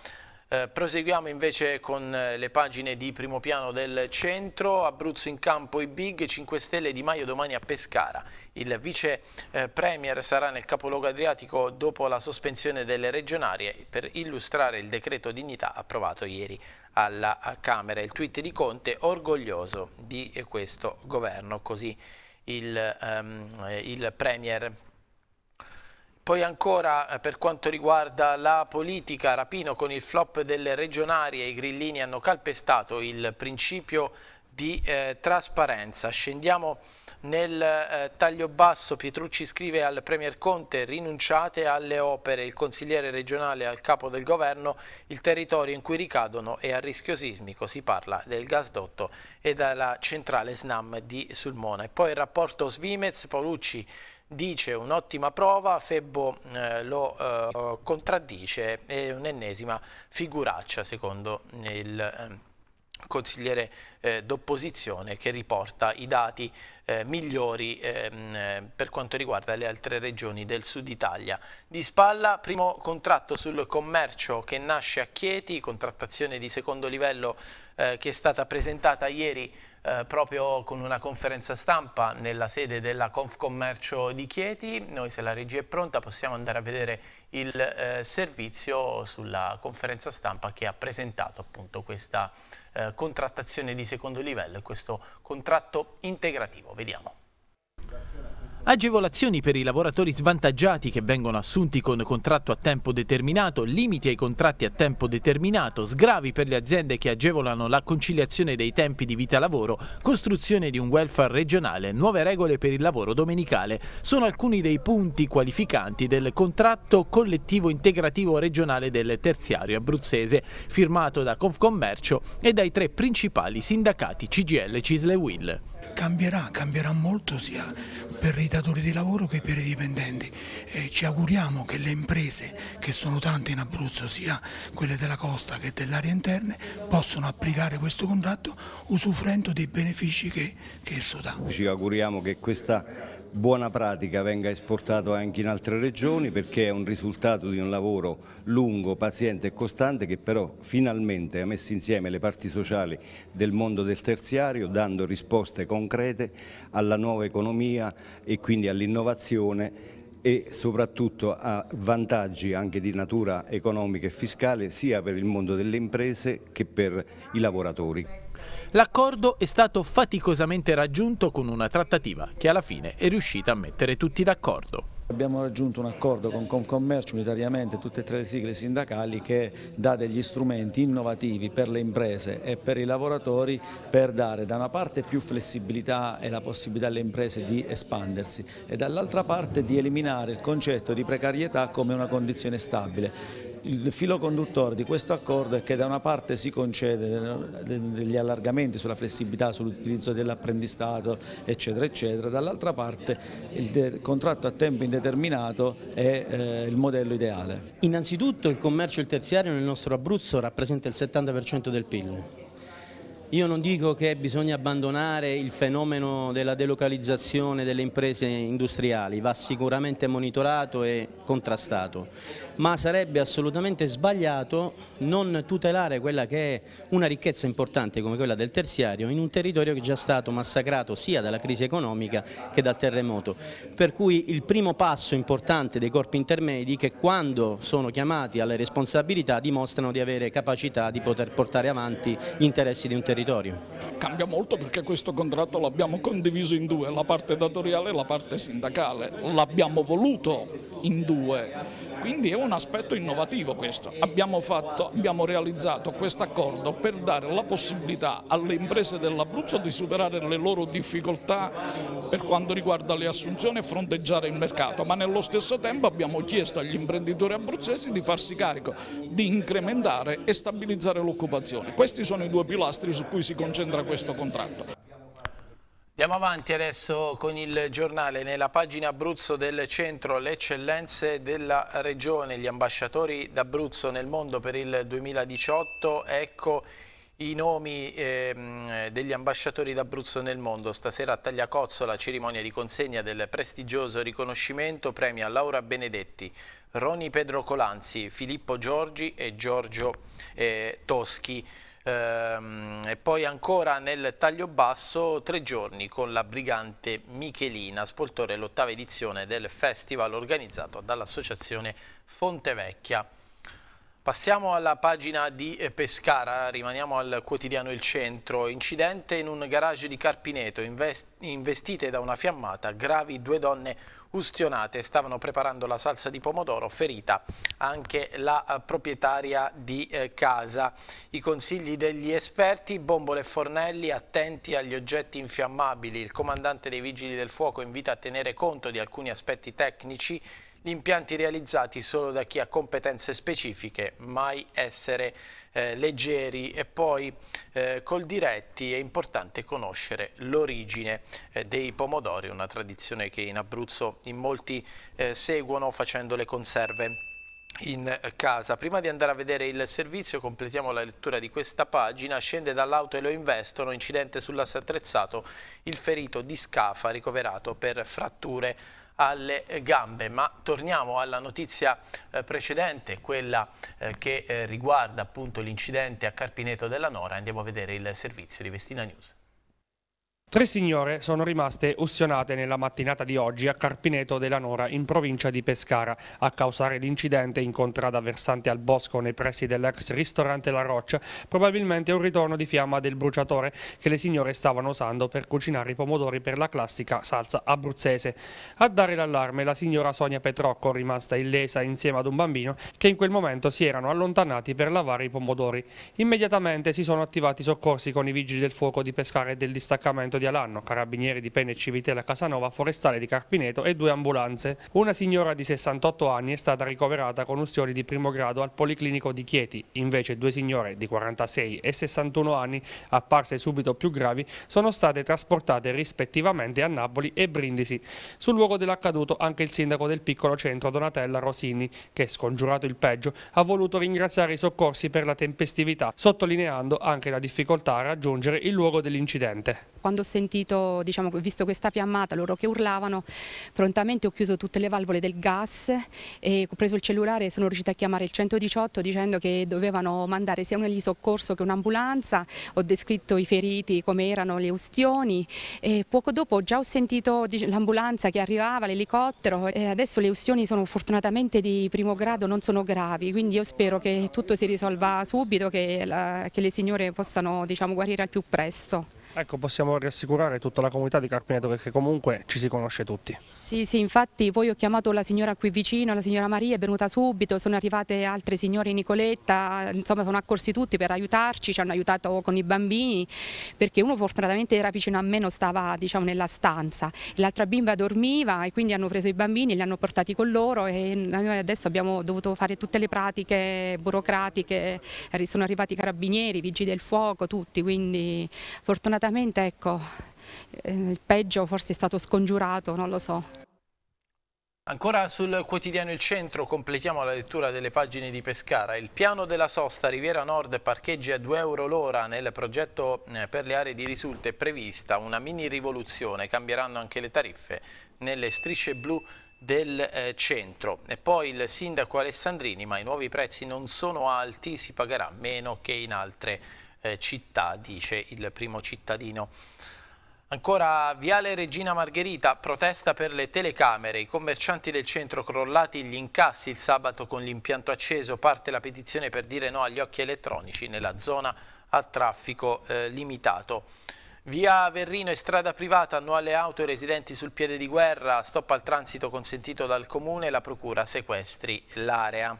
Eh, proseguiamo invece con eh, le pagine di primo piano del centro, Abruzzo in campo i big, 5 Stelle Di Maio domani a Pescara. Il vice eh, premier sarà nel capoluogo adriatico dopo la sospensione delle regionarie per illustrare il decreto dignità approvato ieri alla eh, Camera. Il tweet di Conte orgoglioso di questo governo, così il, um, il premier poi ancora eh, per quanto riguarda la politica, Rapino con il flop delle regionali e i grillini hanno calpestato il principio di eh, trasparenza. Scendiamo nel eh, taglio basso, Pietrucci scrive al Premier Conte rinunciate alle opere, il consigliere regionale al capo del governo, il territorio in cui ricadono è a rischio sismico, si parla del gasdotto e della centrale SNAM di Sulmona. E poi il rapporto Svimez, Paolucci dice un'ottima prova, Febbo eh, lo eh, contraddice, è un'ennesima figuraccia secondo il ehm, eh, consigliere d'opposizione che riporta i dati eh, migliori ehm, per quanto riguarda le altre regioni del sud Italia. Di spalla, primo contratto sul commercio che nasce a Chieti, contrattazione di secondo livello eh, che è stata presentata ieri eh, proprio con una conferenza stampa nella sede della Confcommercio di Chieti. Noi se la regia è pronta possiamo andare a vedere il eh, servizio sulla conferenza stampa che ha presentato appunto questa eh, contrattazione di secondo livello e questo contratto integrativo. Vediamo. Agevolazioni per i lavoratori svantaggiati che vengono assunti con contratto a tempo determinato, limiti ai contratti a tempo determinato, sgravi per le aziende che agevolano la conciliazione dei tempi di vita-lavoro, costruzione di un welfare regionale, nuove regole per il lavoro domenicale sono alcuni dei punti qualificanti del contratto collettivo integrativo regionale del terziario abruzzese firmato da Confcommercio e dai tre principali sindacati CGL Cisle Will cambierà, cambierà molto sia per i datori di lavoro che per i dipendenti. E ci auguriamo che le imprese, che sono tante in Abruzzo, sia quelle della costa che dell'area interna, possano applicare questo contratto usufruendo dei benefici che, che esso dà. Ci auguriamo che questa buona pratica venga esportata anche in altre regioni perché è un risultato di un lavoro lungo, paziente e costante che però finalmente ha messo insieme le parti sociali del mondo del terziario dando risposte concrete concrete alla nuova economia e quindi all'innovazione e soprattutto a vantaggi anche di natura economica e fiscale sia per il mondo delle imprese che per i lavoratori. L'accordo è stato faticosamente raggiunto con una trattativa che alla fine è riuscita a mettere tutti d'accordo. Abbiamo raggiunto un accordo con Confcommercio unitariamente tutte e tre le sigle sindacali che dà degli strumenti innovativi per le imprese e per i lavoratori per dare da una parte più flessibilità e la possibilità alle imprese di espandersi e dall'altra parte di eliminare il concetto di precarietà come una condizione stabile il filo conduttore di questo accordo è che da una parte si concede eh, degli allargamenti sulla flessibilità, sull'utilizzo dell'apprendistato eccetera eccetera, dall'altra parte il contratto a tempo indeterminato è eh, il modello ideale. Innanzitutto il commercio il terziario nel nostro Abruzzo rappresenta il 70% del PIL. Io non dico che bisogna abbandonare il fenomeno della delocalizzazione delle imprese industriali, va sicuramente monitorato e contrastato ma sarebbe assolutamente sbagliato non tutelare quella che è una ricchezza importante come quella del terziario in un territorio che è già stato massacrato sia dalla crisi economica che dal terremoto. Per cui il primo passo importante dei corpi intermedi che quando sono chiamati alle responsabilità dimostrano di avere capacità di poter portare avanti gli interessi di un territorio. Cambia molto perché questo contratto l'abbiamo condiviso in due, la parte datoriale e la parte sindacale, l'abbiamo voluto in due quindi è un aspetto innovativo questo. Abbiamo, fatto, abbiamo realizzato questo accordo per dare la possibilità alle imprese dell'Abruzzo di superare le loro difficoltà per quanto riguarda le assunzioni e fronteggiare il mercato, ma nello stesso tempo abbiamo chiesto agli imprenditori abruzzesi di farsi carico di incrementare e stabilizzare l'occupazione. Questi sono i due pilastri su cui si concentra questo contratto. Andiamo avanti adesso con il giornale. Nella pagina Abruzzo del centro le eccellenze della regione, gli ambasciatori d'Abruzzo nel mondo per il 2018, ecco i nomi eh, degli ambasciatori d'Abruzzo nel mondo. Stasera a Tagliacozzo la cerimonia di consegna del prestigioso riconoscimento premia Laura Benedetti, Roni Pedro Colanzi, Filippo Giorgi e Giorgio eh, Toschi. Ehm, e poi ancora nel taglio basso tre giorni con la Brigante Michelina, spoltore l'ottava edizione del festival organizzato dall'associazione Fontevecchia. Passiamo alla pagina di eh, Pescara, rimaniamo al quotidiano Il Centro. Incidente in un garage di Carpineto, investite da una fiammata, gravi due donne ustionate. Stavano preparando la salsa di pomodoro, ferita anche la eh, proprietaria di eh, casa. I consigli degli esperti, bombole e fornelli, attenti agli oggetti infiammabili. Il comandante dei Vigili del Fuoco invita a tenere conto di alcuni aspetti tecnici gli impianti realizzati solo da chi ha competenze specifiche, mai essere eh, leggeri e poi eh, col diretti è importante conoscere l'origine eh, dei pomodori, una tradizione che in Abruzzo in molti eh, seguono facendo le conserve in casa. Prima di andare a vedere il servizio completiamo la lettura di questa pagina. Scende dall'auto e lo investono, incidente sull'asse attrezzato, il ferito di Scafa ricoverato per fratture alle gambe. Ma torniamo alla notizia eh, precedente, quella eh, che eh, riguarda appunto l'incidente a Carpineto della Nora. Andiamo a vedere il servizio di Vestina News. Tre signore sono rimaste ustionate nella mattinata di oggi a Carpineto della Nora in provincia di Pescara a causare l'incidente in contrada versante al bosco nei pressi dell'ex ristorante La Roccia, probabilmente un ritorno di fiamma del bruciatore che le signore stavano usando per cucinare i pomodori per la classica salsa abruzzese. A dare l'allarme la signora Sonia Petrocco, rimasta illesa insieme ad un bambino che in quel momento si erano allontanati per lavare i pomodori. Immediatamente si sono attivati i soccorsi con i vigili del fuoco di Pescara e del distaccamento di Alanno, carabinieri di Pene e Civitella Casanova, forestale di Carpineto e due ambulanze. Una signora di 68 anni è stata ricoverata con ustioni di primo grado al Policlinico di Chieti, invece due signore di 46 e 61 anni, apparse subito più gravi, sono state trasportate rispettivamente a Napoli e Brindisi. Sul luogo dell'accaduto anche il sindaco del piccolo centro Donatella Rosini, che scongiurato il peggio, ha voluto ringraziare i soccorsi per la tempestività, sottolineando anche la difficoltà a raggiungere il luogo dell'incidente. Quando sentito, diciamo, visto questa fiammata, loro che urlavano, prontamente ho chiuso tutte le valvole del gas e ho preso il cellulare e sono riuscita a chiamare il 118 dicendo che dovevano mandare sia un elisoccorso che un'ambulanza, ho descritto i feriti, come erano le ustioni e poco dopo già ho sentito l'ambulanza che arrivava, l'elicottero e adesso le ustioni sono fortunatamente di primo grado, non sono gravi, quindi io spero che tutto si risolva subito, che, la, che le signore possano diciamo, guarire al più presto. Ecco, possiamo rassicurare tutta la comunità di Carpineto perché comunque ci si conosce tutti. Sì, sì, infatti poi ho chiamato la signora qui vicino, la signora Maria è venuta subito, sono arrivate altre signore Nicoletta, insomma sono accorsi tutti per aiutarci, ci hanno aiutato con i bambini perché uno fortunatamente era vicino a me, non stava diciamo, nella stanza, l'altra bimba dormiva e quindi hanno preso i bambini, li hanno portati con loro e noi adesso abbiamo dovuto fare tutte le pratiche burocratiche, sono arrivati i carabinieri, i vigili del fuoco, tutti, quindi fortunatamente fortunatamente ecco, eh, il peggio forse è stato scongiurato, non lo so. Ancora sul quotidiano Il Centro completiamo la lettura delle pagine di Pescara. Il piano della sosta Riviera Nord parcheggi a 2 euro l'ora nel progetto eh, per le aree di risulta è prevista una mini rivoluzione. Cambieranno anche le tariffe nelle strisce blu del eh, centro. E poi il sindaco Alessandrini, ma i nuovi prezzi non sono alti, si pagherà meno che in altre eh, città, dice il primo cittadino. Ancora Viale Regina Margherita, protesta per le telecamere, i commercianti del centro crollati gli incassi il sabato con l'impianto acceso, parte la petizione per dire no agli occhi elettronici nella zona a traffico eh, limitato. Via Verrino e strada privata, no alle auto e residenti sul piede di guerra, stop al transito consentito dal comune, la procura sequestri l'area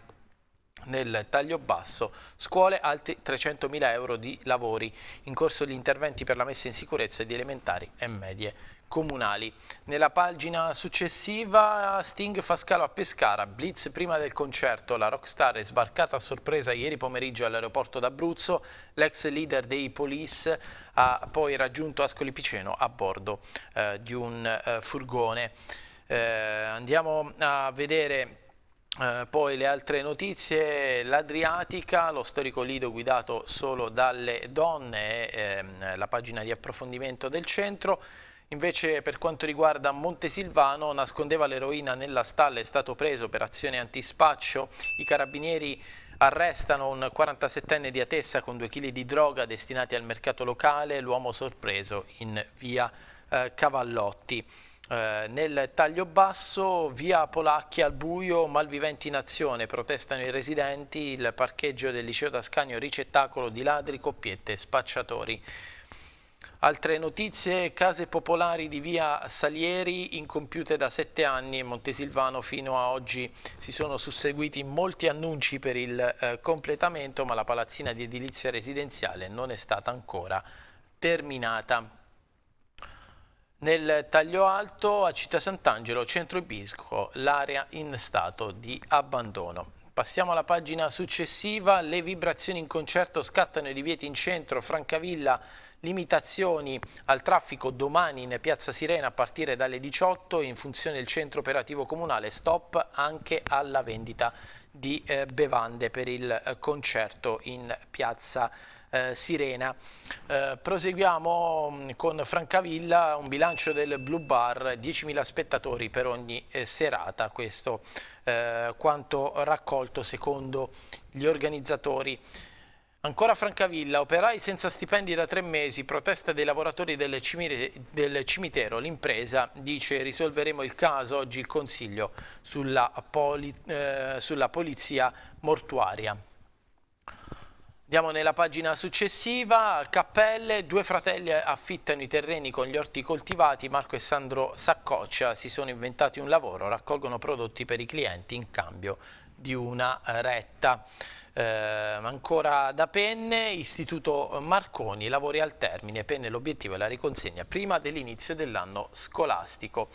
nel taglio basso, scuole alti 300.000 euro di lavori, in corso gli interventi per la messa in sicurezza di elementari e medie comunali. Nella pagina successiva Sting fa scalo a Pescara, blitz prima del concerto, la rockstar è sbarcata a sorpresa ieri pomeriggio all'aeroporto d'Abruzzo, l'ex leader dei Police ha poi raggiunto Ascoli Piceno a bordo eh, di un eh, furgone. Eh, andiamo a vedere eh, poi le altre notizie, l'Adriatica, lo storico lido guidato solo dalle donne, ehm, la pagina di approfondimento del centro. Invece per quanto riguarda Montesilvano, nascondeva l'eroina nella stalla, è stato preso per azione antispaccio, i carabinieri arrestano un 47enne di Atessa con 2 kg di droga destinati al mercato locale, l'uomo sorpreso in via eh, Cavallotti. Eh, nel taglio basso, via Polacchi al buio, malviventi in azione, protestano i residenti, il parcheggio del liceo Tascagno ricettacolo di ladri, coppiette, spacciatori. Altre notizie, case popolari di via Salieri incompiute da sette anni e Montesilvano fino a oggi si sono susseguiti molti annunci per il eh, completamento ma la palazzina di edilizia residenziale non è stata ancora terminata. Nel taglio alto a Città Sant'Angelo, centro Ibisco, l'area in stato di abbandono. Passiamo alla pagina successiva, le vibrazioni in concerto scattano i divieti in centro, Francavilla limitazioni al traffico domani in Piazza Sirena a partire dalle 18 in funzione del centro operativo comunale stop anche alla vendita di eh, bevande per il eh, concerto in Piazza Sirena eh, Sirena. Eh, proseguiamo mm, con Francavilla, un bilancio del Blue Bar, 10.000 spettatori per ogni eh, serata, questo eh, quanto raccolto secondo gli organizzatori. Ancora Francavilla, operai senza stipendi da tre mesi, protesta dei lavoratori del, del cimitero. L'impresa dice risolveremo il caso, oggi il Consiglio sulla, poli, eh, sulla polizia mortuaria. Andiamo nella pagina successiva, Cappelle, due fratelli affittano i terreni con gli orti coltivati, Marco e Sandro Saccoccia si sono inventati un lavoro, raccolgono prodotti per i clienti in cambio di una eh, retta. Eh, ancora da penne, Istituto Marconi, lavori al termine, penne l'obiettivo è la riconsegna prima dell'inizio dell'anno scolastico.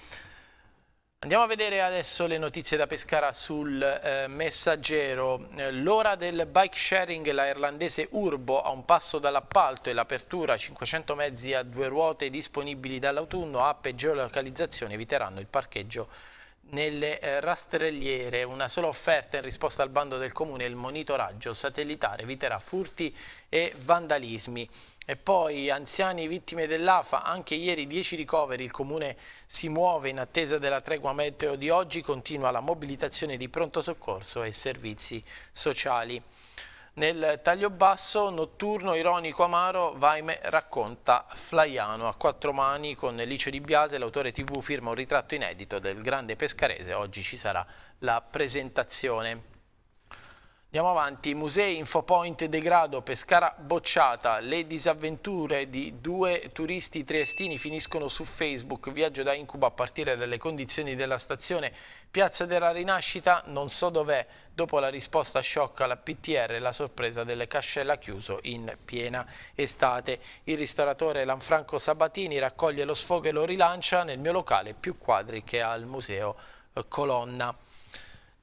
Andiamo a vedere adesso le notizie da Pescara sul eh, messaggero. Eh, l'ora del bike sharing, la irlandese Urbo a un passo dall'appalto e l'apertura 500 mezzi a due ruote disponibili dall'autunno, app e geolocalizzazione eviteranno il parcheggio nelle eh, rastrelliere. Una sola offerta in risposta al bando del comune, il monitoraggio satellitare eviterà furti e vandalismi. E poi anziani vittime dell'AFA, anche ieri 10 ricoveri, il comune si muove in attesa della tregua meteo di oggi, continua la mobilitazione di pronto soccorso e servizi sociali. Nel taglio basso, notturno, ironico, amaro, Vaime racconta Flaiano a quattro mani con Licio Di Biase, l'autore tv firma un ritratto inedito del grande pescarese, oggi ci sarà la presentazione. Andiamo avanti, musei Infopoint degrado, Pescara bocciata, le disavventure di due turisti triestini finiscono su Facebook, viaggio da incubo a partire dalle condizioni della stazione, piazza della rinascita non so dov'è, dopo la risposta sciocca alla PTR la sorpresa delle cascella chiuso in piena estate. Il ristoratore Lanfranco Sabatini raccoglie lo sfogo e lo rilancia nel mio locale più quadri che al museo Colonna.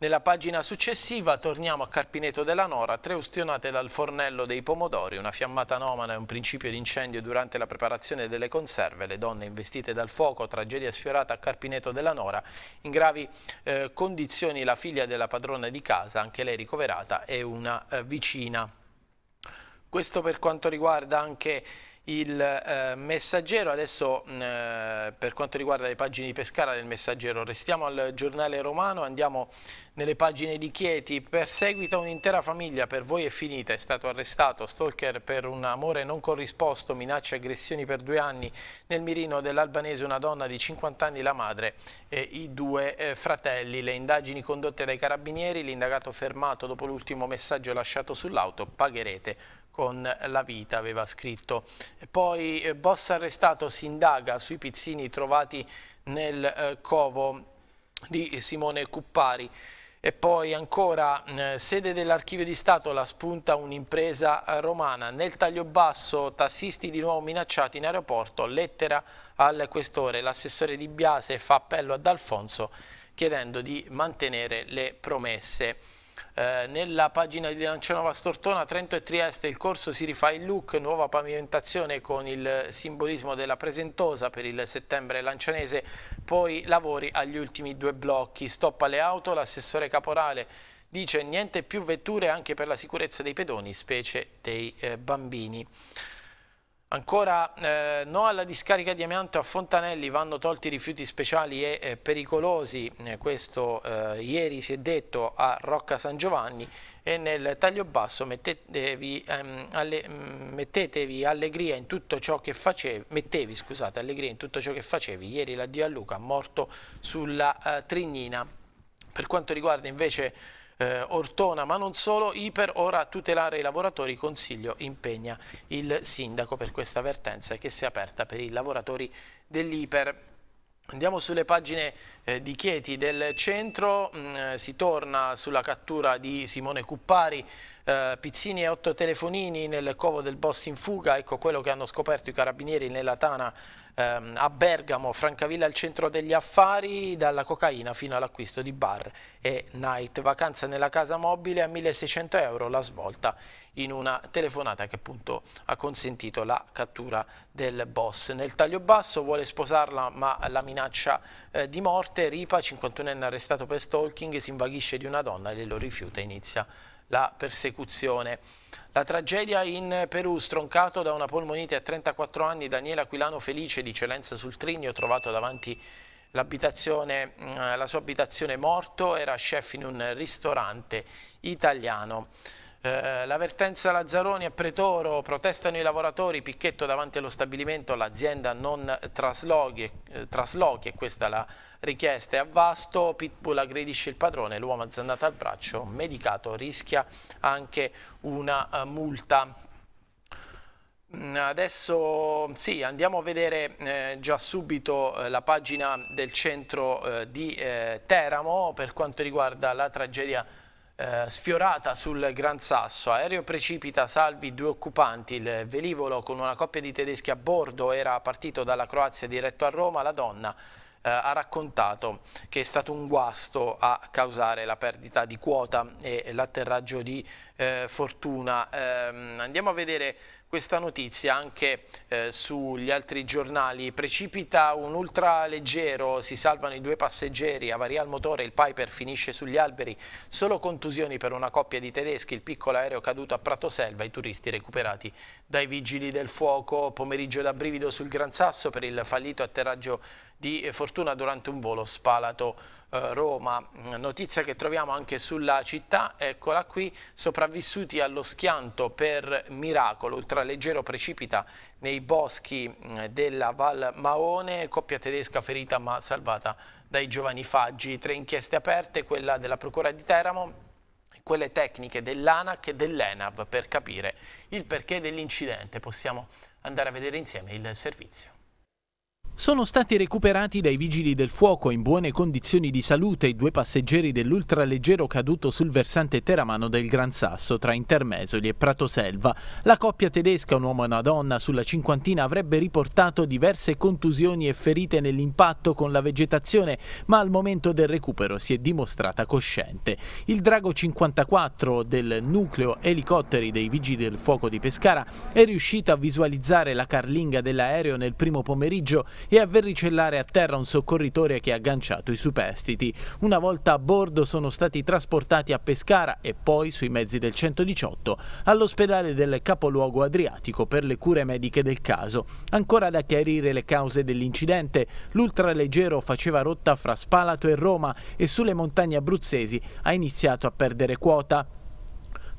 Nella pagina successiva torniamo a Carpineto della Nora, tre ustionate dal fornello dei pomodori, una fiammata anomala e un principio di incendio durante la preparazione delle conserve, le donne investite dal fuoco, tragedia sfiorata a Carpineto della Nora, in gravi eh, condizioni la figlia della padrona di casa, anche lei ricoverata, e una eh, vicina. Questo per quanto riguarda anche il eh, messaggero, adesso mm, eh, per quanto riguarda le pagine di Pescara del messaggero, restiamo al giornale romano, andiamo nelle pagine di Chieti, perseguita un'intera famiglia, per voi è finita, è stato arrestato, stalker per un amore non corrisposto, minacce e aggressioni per due anni, nel mirino dell'albanese una donna di 50 anni, la madre e i due eh, fratelli, le indagini condotte dai carabinieri, l'indagato fermato dopo l'ultimo messaggio lasciato sull'auto, pagherete con la vita, aveva scritto. Poi eh, Boss arrestato si indaga sui pizzini trovati nel eh, covo di Simone Cuppari. E poi ancora, eh, sede dell'archivio di Stato, la spunta un'impresa eh, romana. Nel taglio basso, tassisti di nuovo minacciati in aeroporto, lettera al questore. L'assessore di Biase fa appello ad Alfonso chiedendo di mantenere le promesse. Eh, nella pagina di Lancianova Stortona, Trento e Trieste, il corso si rifà il look, nuova pavimentazione con il simbolismo della presentosa per il settembre lancianese, poi lavori agli ultimi due blocchi, stop alle auto, l'assessore caporale dice niente più vetture anche per la sicurezza dei pedoni, specie dei eh, bambini. Ancora eh, no alla discarica di amianto a Fontanelli, vanno tolti rifiuti speciali e eh, pericolosi, eh, questo eh, ieri si è detto a Rocca San Giovanni e nel taglio basso mettetevi, ehm, alle, mm, mettetevi allegria in tutto ciò che facevi, mettevi scusate, allegria in tutto ciò che facevi, ieri l'addio a Luca morto sulla eh, Trignina. Per quanto riguarda invece eh, Ortona, ma non solo, Iper ora tutelare i lavoratori, consiglio impegna il sindaco per questa avvertenza che si è aperta per i lavoratori dell'Iper. Andiamo sulle pagine eh, di Chieti del centro, mm, eh, si torna sulla cattura di Simone Cuppari, eh, Pizzini e otto telefonini nel covo del boss in fuga, ecco quello che hanno scoperto i carabinieri nella tana ehm, a Bergamo, Francavilla al centro degli affari, dalla cocaina fino all'acquisto di bar e night. Vacanza nella casa mobile a 1600 euro, la svolta in una telefonata che appunto ha consentito la cattura del boss. Nel taglio basso vuole sposarla ma la minaccia eh, di morte, Ripa, 51enne arrestato per stalking, si invaghisce di una donna e lo rifiuta, e inizia la persecuzione. La tragedia in Perù, stroncato da una polmonite a 34 anni, Daniele Aquilano Felice di Celenza sul Trigno, trovato davanti mm, la sua abitazione morto, era chef in un ristorante italiano. Eh, l'avvertenza Lazzaroni e Pretoro, protestano i lavoratori, picchetto davanti allo stabilimento, l'azienda non traslochi, eh, traslochi e questa la richiesta è a vasto, Pitbull aggredisce il padrone, l'uomo azzandato al braccio, medicato, rischia anche una uh, multa. Mm, adesso sì, andiamo a vedere eh, già subito eh, la pagina del centro eh, di eh, Teramo per quanto riguarda la tragedia eh, sfiorata sul Gran Sasso, aereo precipita, salvi due occupanti, il velivolo con una coppia di tedeschi a bordo era partito dalla Croazia diretto a Roma, la donna eh, ha raccontato che è stato un guasto a causare la perdita di quota e l'atterraggio di eh, fortuna. Ehm, andiamo a vedere questa notizia anche eh, sugli altri giornali. Precipita un ultraleggero, si salvano i due passeggeri, avaria il motore, il Piper finisce sugli alberi, solo contusioni per una coppia di tedeschi, il piccolo aereo caduto a Prato Selva, i turisti recuperati dai vigili del fuoco, pomeriggio da brivido sul Gran Sasso per il fallito atterraggio di eh, Fortuna durante un volo spalato eh, Roma, mm, notizia che troviamo anche sulla città, eccola qui, sopravvissuti allo schianto per miracolo, ultraleggero precipita nei boschi mm, della Val Maone, coppia tedesca ferita ma salvata dai giovani faggi, tre inchieste aperte, quella della Procura di Teramo, quelle tecniche dell'ANAC e dell'ENAV per capire il perché dell'incidente. Possiamo andare a vedere insieme il servizio. Sono stati recuperati dai vigili del fuoco in buone condizioni di salute i due passeggeri dell'ultraleggero caduto sul versante teramano del Gran Sasso tra Intermesoli e Pratoselva. La coppia tedesca, un uomo e una donna, sulla cinquantina avrebbe riportato diverse contusioni e ferite nell'impatto con la vegetazione, ma al momento del recupero si è dimostrata cosciente. Il Drago 54 del nucleo elicotteri dei vigili del fuoco di Pescara è riuscito a visualizzare la carlinga dell'aereo nel primo pomeriggio e a verricellare a terra un soccorritore che ha agganciato i superstiti. Una volta a bordo sono stati trasportati a Pescara e poi sui mezzi del 118 all'ospedale del capoluogo adriatico per le cure mediche del caso. Ancora da chiarire le cause dell'incidente, l'ultraleggero faceva rotta fra Spalato e Roma e sulle montagne abruzzesi ha iniziato a perdere quota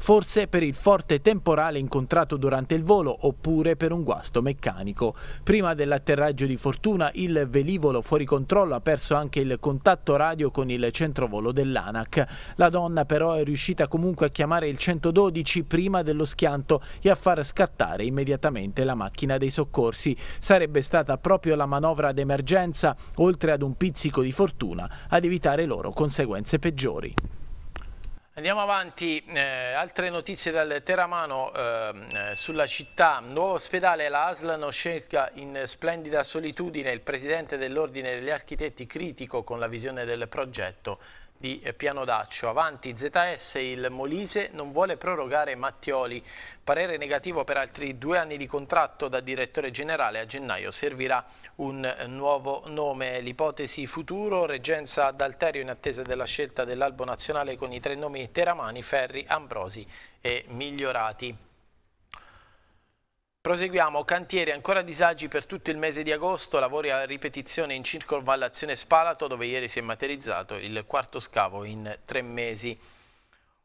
forse per il forte temporale incontrato durante il volo oppure per un guasto meccanico. Prima dell'atterraggio di fortuna il velivolo fuori controllo ha perso anche il contatto radio con il centrovolo dell'ANAC. La donna però è riuscita comunque a chiamare il 112 prima dello schianto e a far scattare immediatamente la macchina dei soccorsi. Sarebbe stata proprio la manovra d'emergenza, oltre ad un pizzico di fortuna, ad evitare loro conseguenze peggiori. Andiamo avanti, eh, altre notizie dal Teramano ehm, eh, sulla città. Nuovo ospedale, la ASL non scelga in splendida solitudine. Il presidente dell'Ordine degli Architetti critico con la visione del progetto di Piano Daccio. Avanti ZS, il Molise non vuole prorogare Mattioli. Parere negativo per altri due anni di contratto da direttore generale. A gennaio servirà un nuovo nome. L'ipotesi futuro, reggenza d'Alterio in attesa della scelta dell'albo nazionale con i tre nomi Teramani, Ferri, Ambrosi e Migliorati. Proseguiamo, cantieri ancora disagi per tutto il mese di agosto, lavori a ripetizione in circonvallazione Spalato dove ieri si è materializzato il quarto scavo in tre mesi.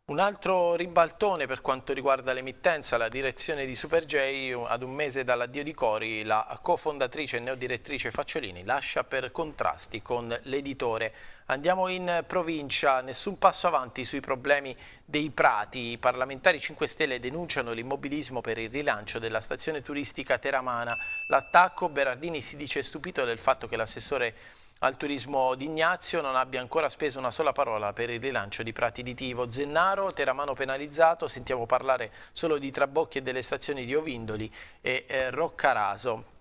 Un altro ribaltone per quanto riguarda l'emittenza, la direzione di Super J, ad un mese dall'addio di Cori, la cofondatrice e neodirettrice Facciolini lascia per contrasti con l'editore. Andiamo in provincia, nessun passo avanti sui problemi dei prati. I parlamentari 5 Stelle denunciano l'immobilismo per il rilancio della stazione turistica Teramana. L'attacco, Berardini si dice stupito del fatto che l'assessore al turismo di Ignazio non abbia ancora speso una sola parola per il rilancio di Prati di Tivo. Zennaro, Teramano penalizzato, sentiamo parlare solo di Trabocchi e delle stazioni di Ovindoli e eh, Roccaraso.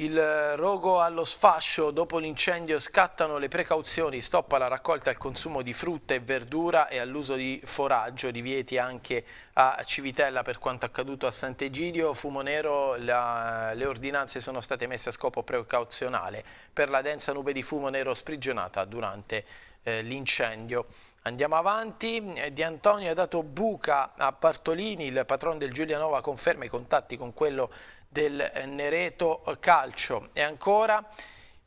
Il rogo allo sfascio, dopo l'incendio scattano le precauzioni, stoppa la raccolta il consumo di frutta e verdura e all'uso di foraggio, divieti anche a Civitella per quanto accaduto a Sant'Egidio, Fumonero, la, le ordinanze sono state messe a scopo precauzionale per la densa nube di fumo nero sprigionata durante eh, l'incendio. Andiamo avanti, eh, Di Antonio ha dato buca a Bartolini, il patrono del Giulianova conferma i contatti con quello del Nereto Calcio. E ancora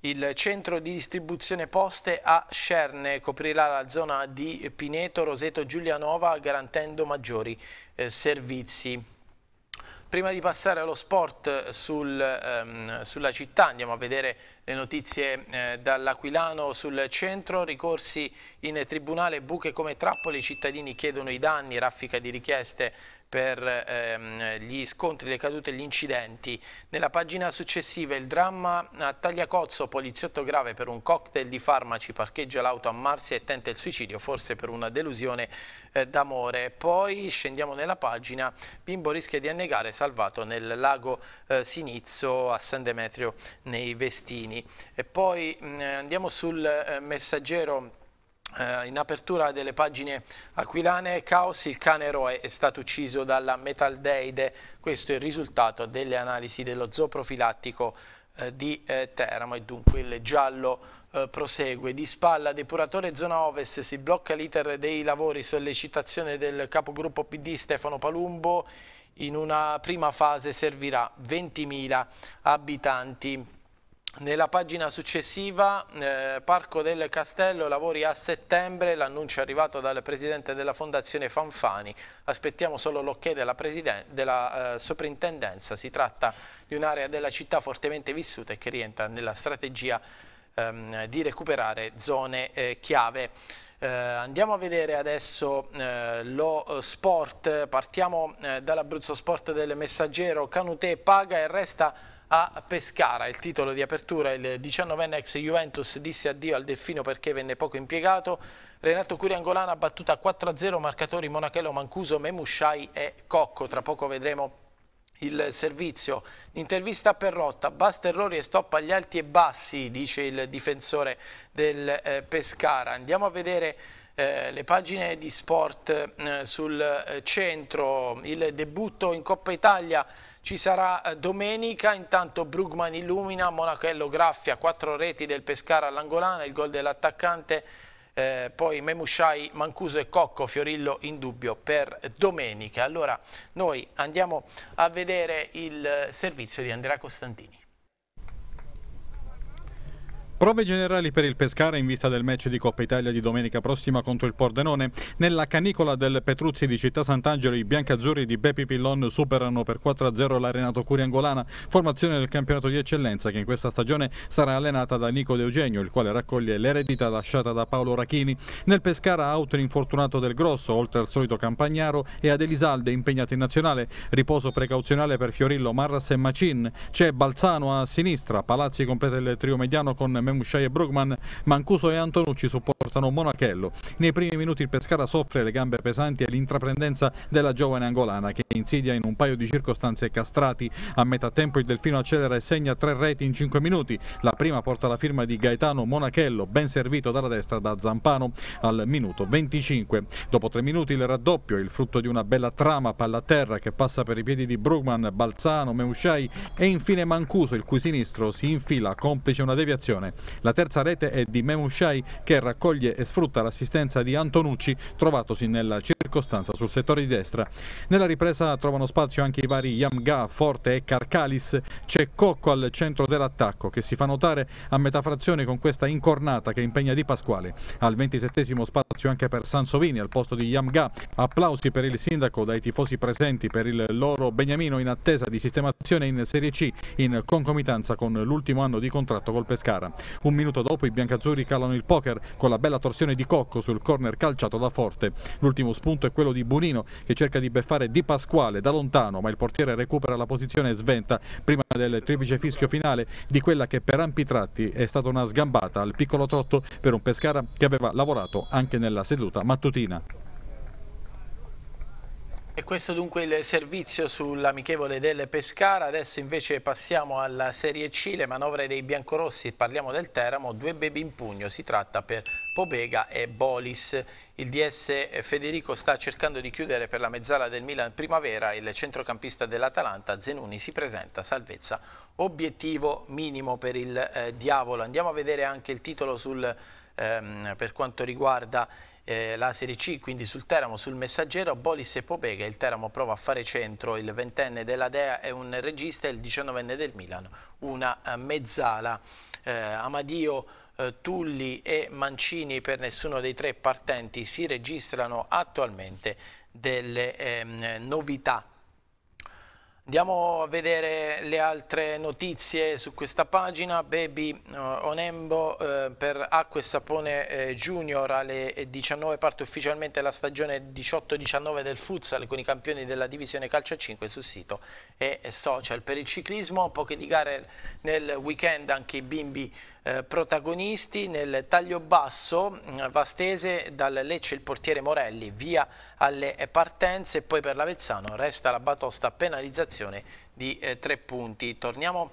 il centro di distribuzione poste a Scerne coprirà la zona di Pineto, Roseto, Giulianova garantendo maggiori eh, servizi. Prima di passare allo sport eh, sul, ehm, sulla città andiamo a vedere le notizie eh, dall'Aquilano sul centro, ricorsi in tribunale, buche come trappole, i cittadini chiedono i danni, raffica di richieste per ehm, gli scontri, le cadute e gli incidenti. Nella pagina successiva il dramma a Tagliacozzo, poliziotto grave per un cocktail di farmaci, parcheggia l'auto a Marsia e tenta il suicidio, forse per una delusione eh, d'amore. Poi scendiamo nella pagina, bimbo rischia di annegare, salvato nel lago eh, Sinizzo a San Demetrio nei Vestini. E poi mh, mm, andiamo sul eh, messaggero eh, in apertura delle pagine aquilane, Caos, il cane eroe, è stato ucciso dalla Metaldeide. Questo è il risultato delle analisi dello zooprofilattico eh, di eh, Teramo e dunque il giallo eh, prosegue. Di spalla, depuratore zona ovest, si blocca l'iter dei lavori, sollecitazione del capogruppo PD Stefano Palumbo. In una prima fase servirà 20.000 abitanti. Nella pagina successiva, eh, Parco del Castello, lavori a settembre, l'annuncio è arrivato dal presidente della fondazione Fanfani, aspettiamo solo l'ok della, della eh, soprintendenza, si tratta di un'area della città fortemente vissuta e che rientra nella strategia ehm, di recuperare zone eh, chiave. Eh, andiamo a vedere adesso eh, lo sport, partiamo eh, dall'Abruzzo Sport del Messaggero, Canutè paga e resta a Pescara. Il titolo di apertura, il 19enne ex Juventus disse addio al Delfino perché venne poco impiegato. Renato Curiangolana battuta 4-0, marcatori Monachello, Mancuso, Memusciai e Cocco. Tra poco vedremo il servizio. Intervista per rotta, basta errori e stop agli alti e bassi, dice il difensore del eh, Pescara. Andiamo a vedere eh, le pagine di sport eh, sul eh, centro, il debutto in Coppa Italia ci sarà eh, domenica, intanto Brugman illumina, Monachello graffia, quattro reti del Pescara all'Angolana, il gol dell'attaccante, eh, poi Memusciai, Mancuso e Cocco, Fiorillo in dubbio per domenica. Allora noi andiamo a vedere il eh, servizio di Andrea Costantini. Prove generali per il Pescara in vista del match di Coppa Italia di domenica prossima contro il Pordenone. Nella canicola del Petruzzi di Città Sant'Angelo i biancazzurri di Beppi Pillon superano per 4-0 l'Arenato Curiangolana, formazione del campionato di eccellenza che in questa stagione sarà allenata da Nico De Eugenio, il quale raccoglie l'eredità lasciata da Paolo Rachini. Nel Pescara out l'infortunato del Grosso, oltre al solito Campagnaro e ad Elisalde impegnato in nazionale, riposo precauzionale per Fiorillo, Marras e Macin. C'è Balzano a sinistra, Palazzi completa il trio mediano con Memoriale Musciai e Brogman, Mancuso e Antonucci supportano Monachello. Nei primi minuti il Pescara soffre le gambe pesanti e l'intraprendenza della giovane angolana che insidia in un paio di circostanze castrati. A metà tempo il Delfino accelera e segna tre reti in cinque minuti. La prima porta la firma di Gaetano Monachello, ben servito dalla destra da Zampano al minuto 25. Dopo tre minuti il raddoppio, il frutto di una bella trama palla a terra che passa per i piedi di Brugman, Balzano, Meusciai e infine Mancuso, il cui sinistro si infila complice una deviazione la terza rete è di Memushai che raccoglie e sfrutta l'assistenza di Antonucci trovatosi nella circostanza sul settore di destra. Nella ripresa trovano spazio anche i vari Yamga, Forte e Carcalis. C'è Cocco al centro dell'attacco che si fa notare a metà frazione con questa incornata che impegna Di Pasquale. Al 27 spazio anche per Sansovini al posto di Yamga. Applausi per il sindaco dai tifosi presenti per il loro beniamino in attesa di sistemazione in Serie C in concomitanza con l'ultimo anno di contratto col Pescara. Un minuto dopo i biancazzurri calano il poker con la bella torsione di Cocco sul corner calciato da Forte. L'ultimo spunto è quello di Bunino che cerca di beffare Di Pasquale da lontano ma il portiere recupera la posizione e sventa prima del triplice fischio finale di quella che per ampi tratti è stata una sgambata al piccolo trotto per un Pescara che aveva lavorato anche nella seduta mattutina. E questo dunque il servizio sull'amichevole del Pescara, adesso invece passiamo alla Serie C, le manovre dei biancorossi, parliamo del Teramo, due bevi in pugno, si tratta per Pobega e Bolis. Il DS Federico sta cercando di chiudere per la mezzala del Milan Primavera, il centrocampista dell'Atalanta Zenuni si presenta, salvezza obiettivo minimo per il eh, Diavolo. Andiamo a vedere anche il titolo sul, ehm, per quanto riguarda eh, la Serie C, quindi sul Teramo, sul Messaggero, Bolis e Popega, il Teramo prova a fare centro, il ventenne della Dea è un regista e il diciannovenne del Milano, una eh, mezzala. Eh, Amadio eh, Tulli e Mancini per nessuno dei tre partenti si registrano attualmente delle ehm, novità Andiamo a vedere le altre notizie su questa pagina. Baby eh, Onembo eh, per Acqua e Sapone eh, Junior alle 19 parte ufficialmente la stagione 18-19 del futsal con i campioni della divisione calcio a 5 sul sito e social. Per il ciclismo poche di gare nel weekend anche i bimbi eh, protagonisti nel taglio basso mm, Vastese dal Lecce il portiere Morelli via alle partenze e poi per l'Avezzano resta la batosta penalizzazione di eh, tre punti torniamo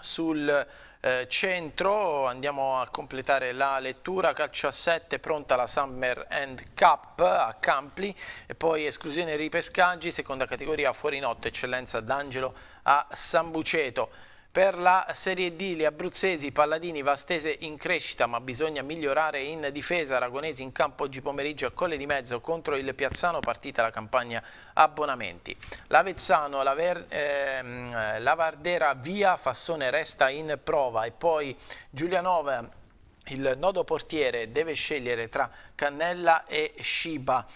sul eh, centro andiamo a completare la lettura calcio a 7 pronta la Summer End Cup a Campli e poi esclusione ripescaggi seconda categoria fuori notte eccellenza d'Angelo a San Buceto per la Serie D gli abruzzesi, Palladini, va stese in crescita ma bisogna migliorare in difesa. Aragonesi in campo oggi pomeriggio a Colle di Mezzo contro il Piazzano, partita la campagna abbonamenti. L'Avezzano, la, Ver, ehm, la Vardera via, Fassone resta in prova e poi Giulianova il nodo portiere deve scegliere tra Cannella e Sciba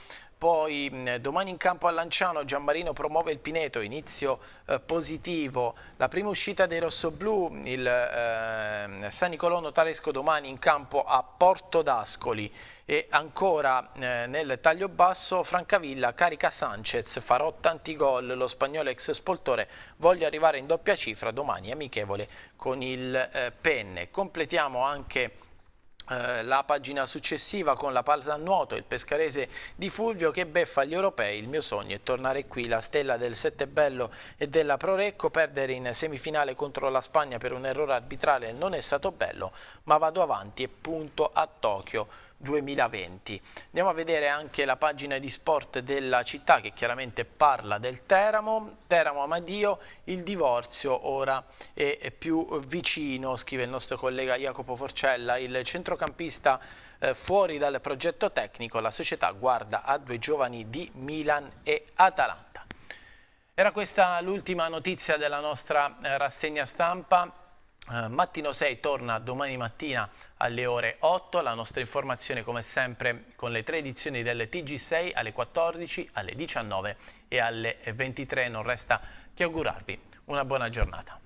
poi domani in campo a Lanciano Gianmarino promuove il Pineto, inizio eh, positivo, la prima uscita dei rossoblù, il eh, San Nicolò Notaresco domani in campo a Porto d'Ascoli e ancora eh, nel taglio basso Francavilla carica Sanchez, farò tanti gol, lo spagnolo ex spoltore voglio arrivare in doppia cifra domani amichevole con il eh, Penne. Completiamo anche eh, la pagina successiva con la a nuoto, il pescarese di Fulvio che beffa gli europei. Il mio sogno è tornare qui, la stella del Settebello e della Prorecco, perdere in semifinale contro la Spagna per un errore arbitrale non è stato bello, ma vado avanti e punto a Tokyo. 2020. Andiamo a vedere anche la pagina di sport della città che chiaramente parla del Teramo, Teramo Amadio, il divorzio ora è più vicino, scrive il nostro collega Jacopo Forcella, il centrocampista eh, fuori dal progetto tecnico, la società guarda a due giovani di Milan e Atalanta. Era questa l'ultima notizia della nostra eh, rassegna stampa. Eh, mattino 6 torna domani mattina alle ore 8, la nostra informazione come sempre con le tre edizioni del TG6 alle 14, alle 19 e alle 23, non resta che augurarvi una buona giornata.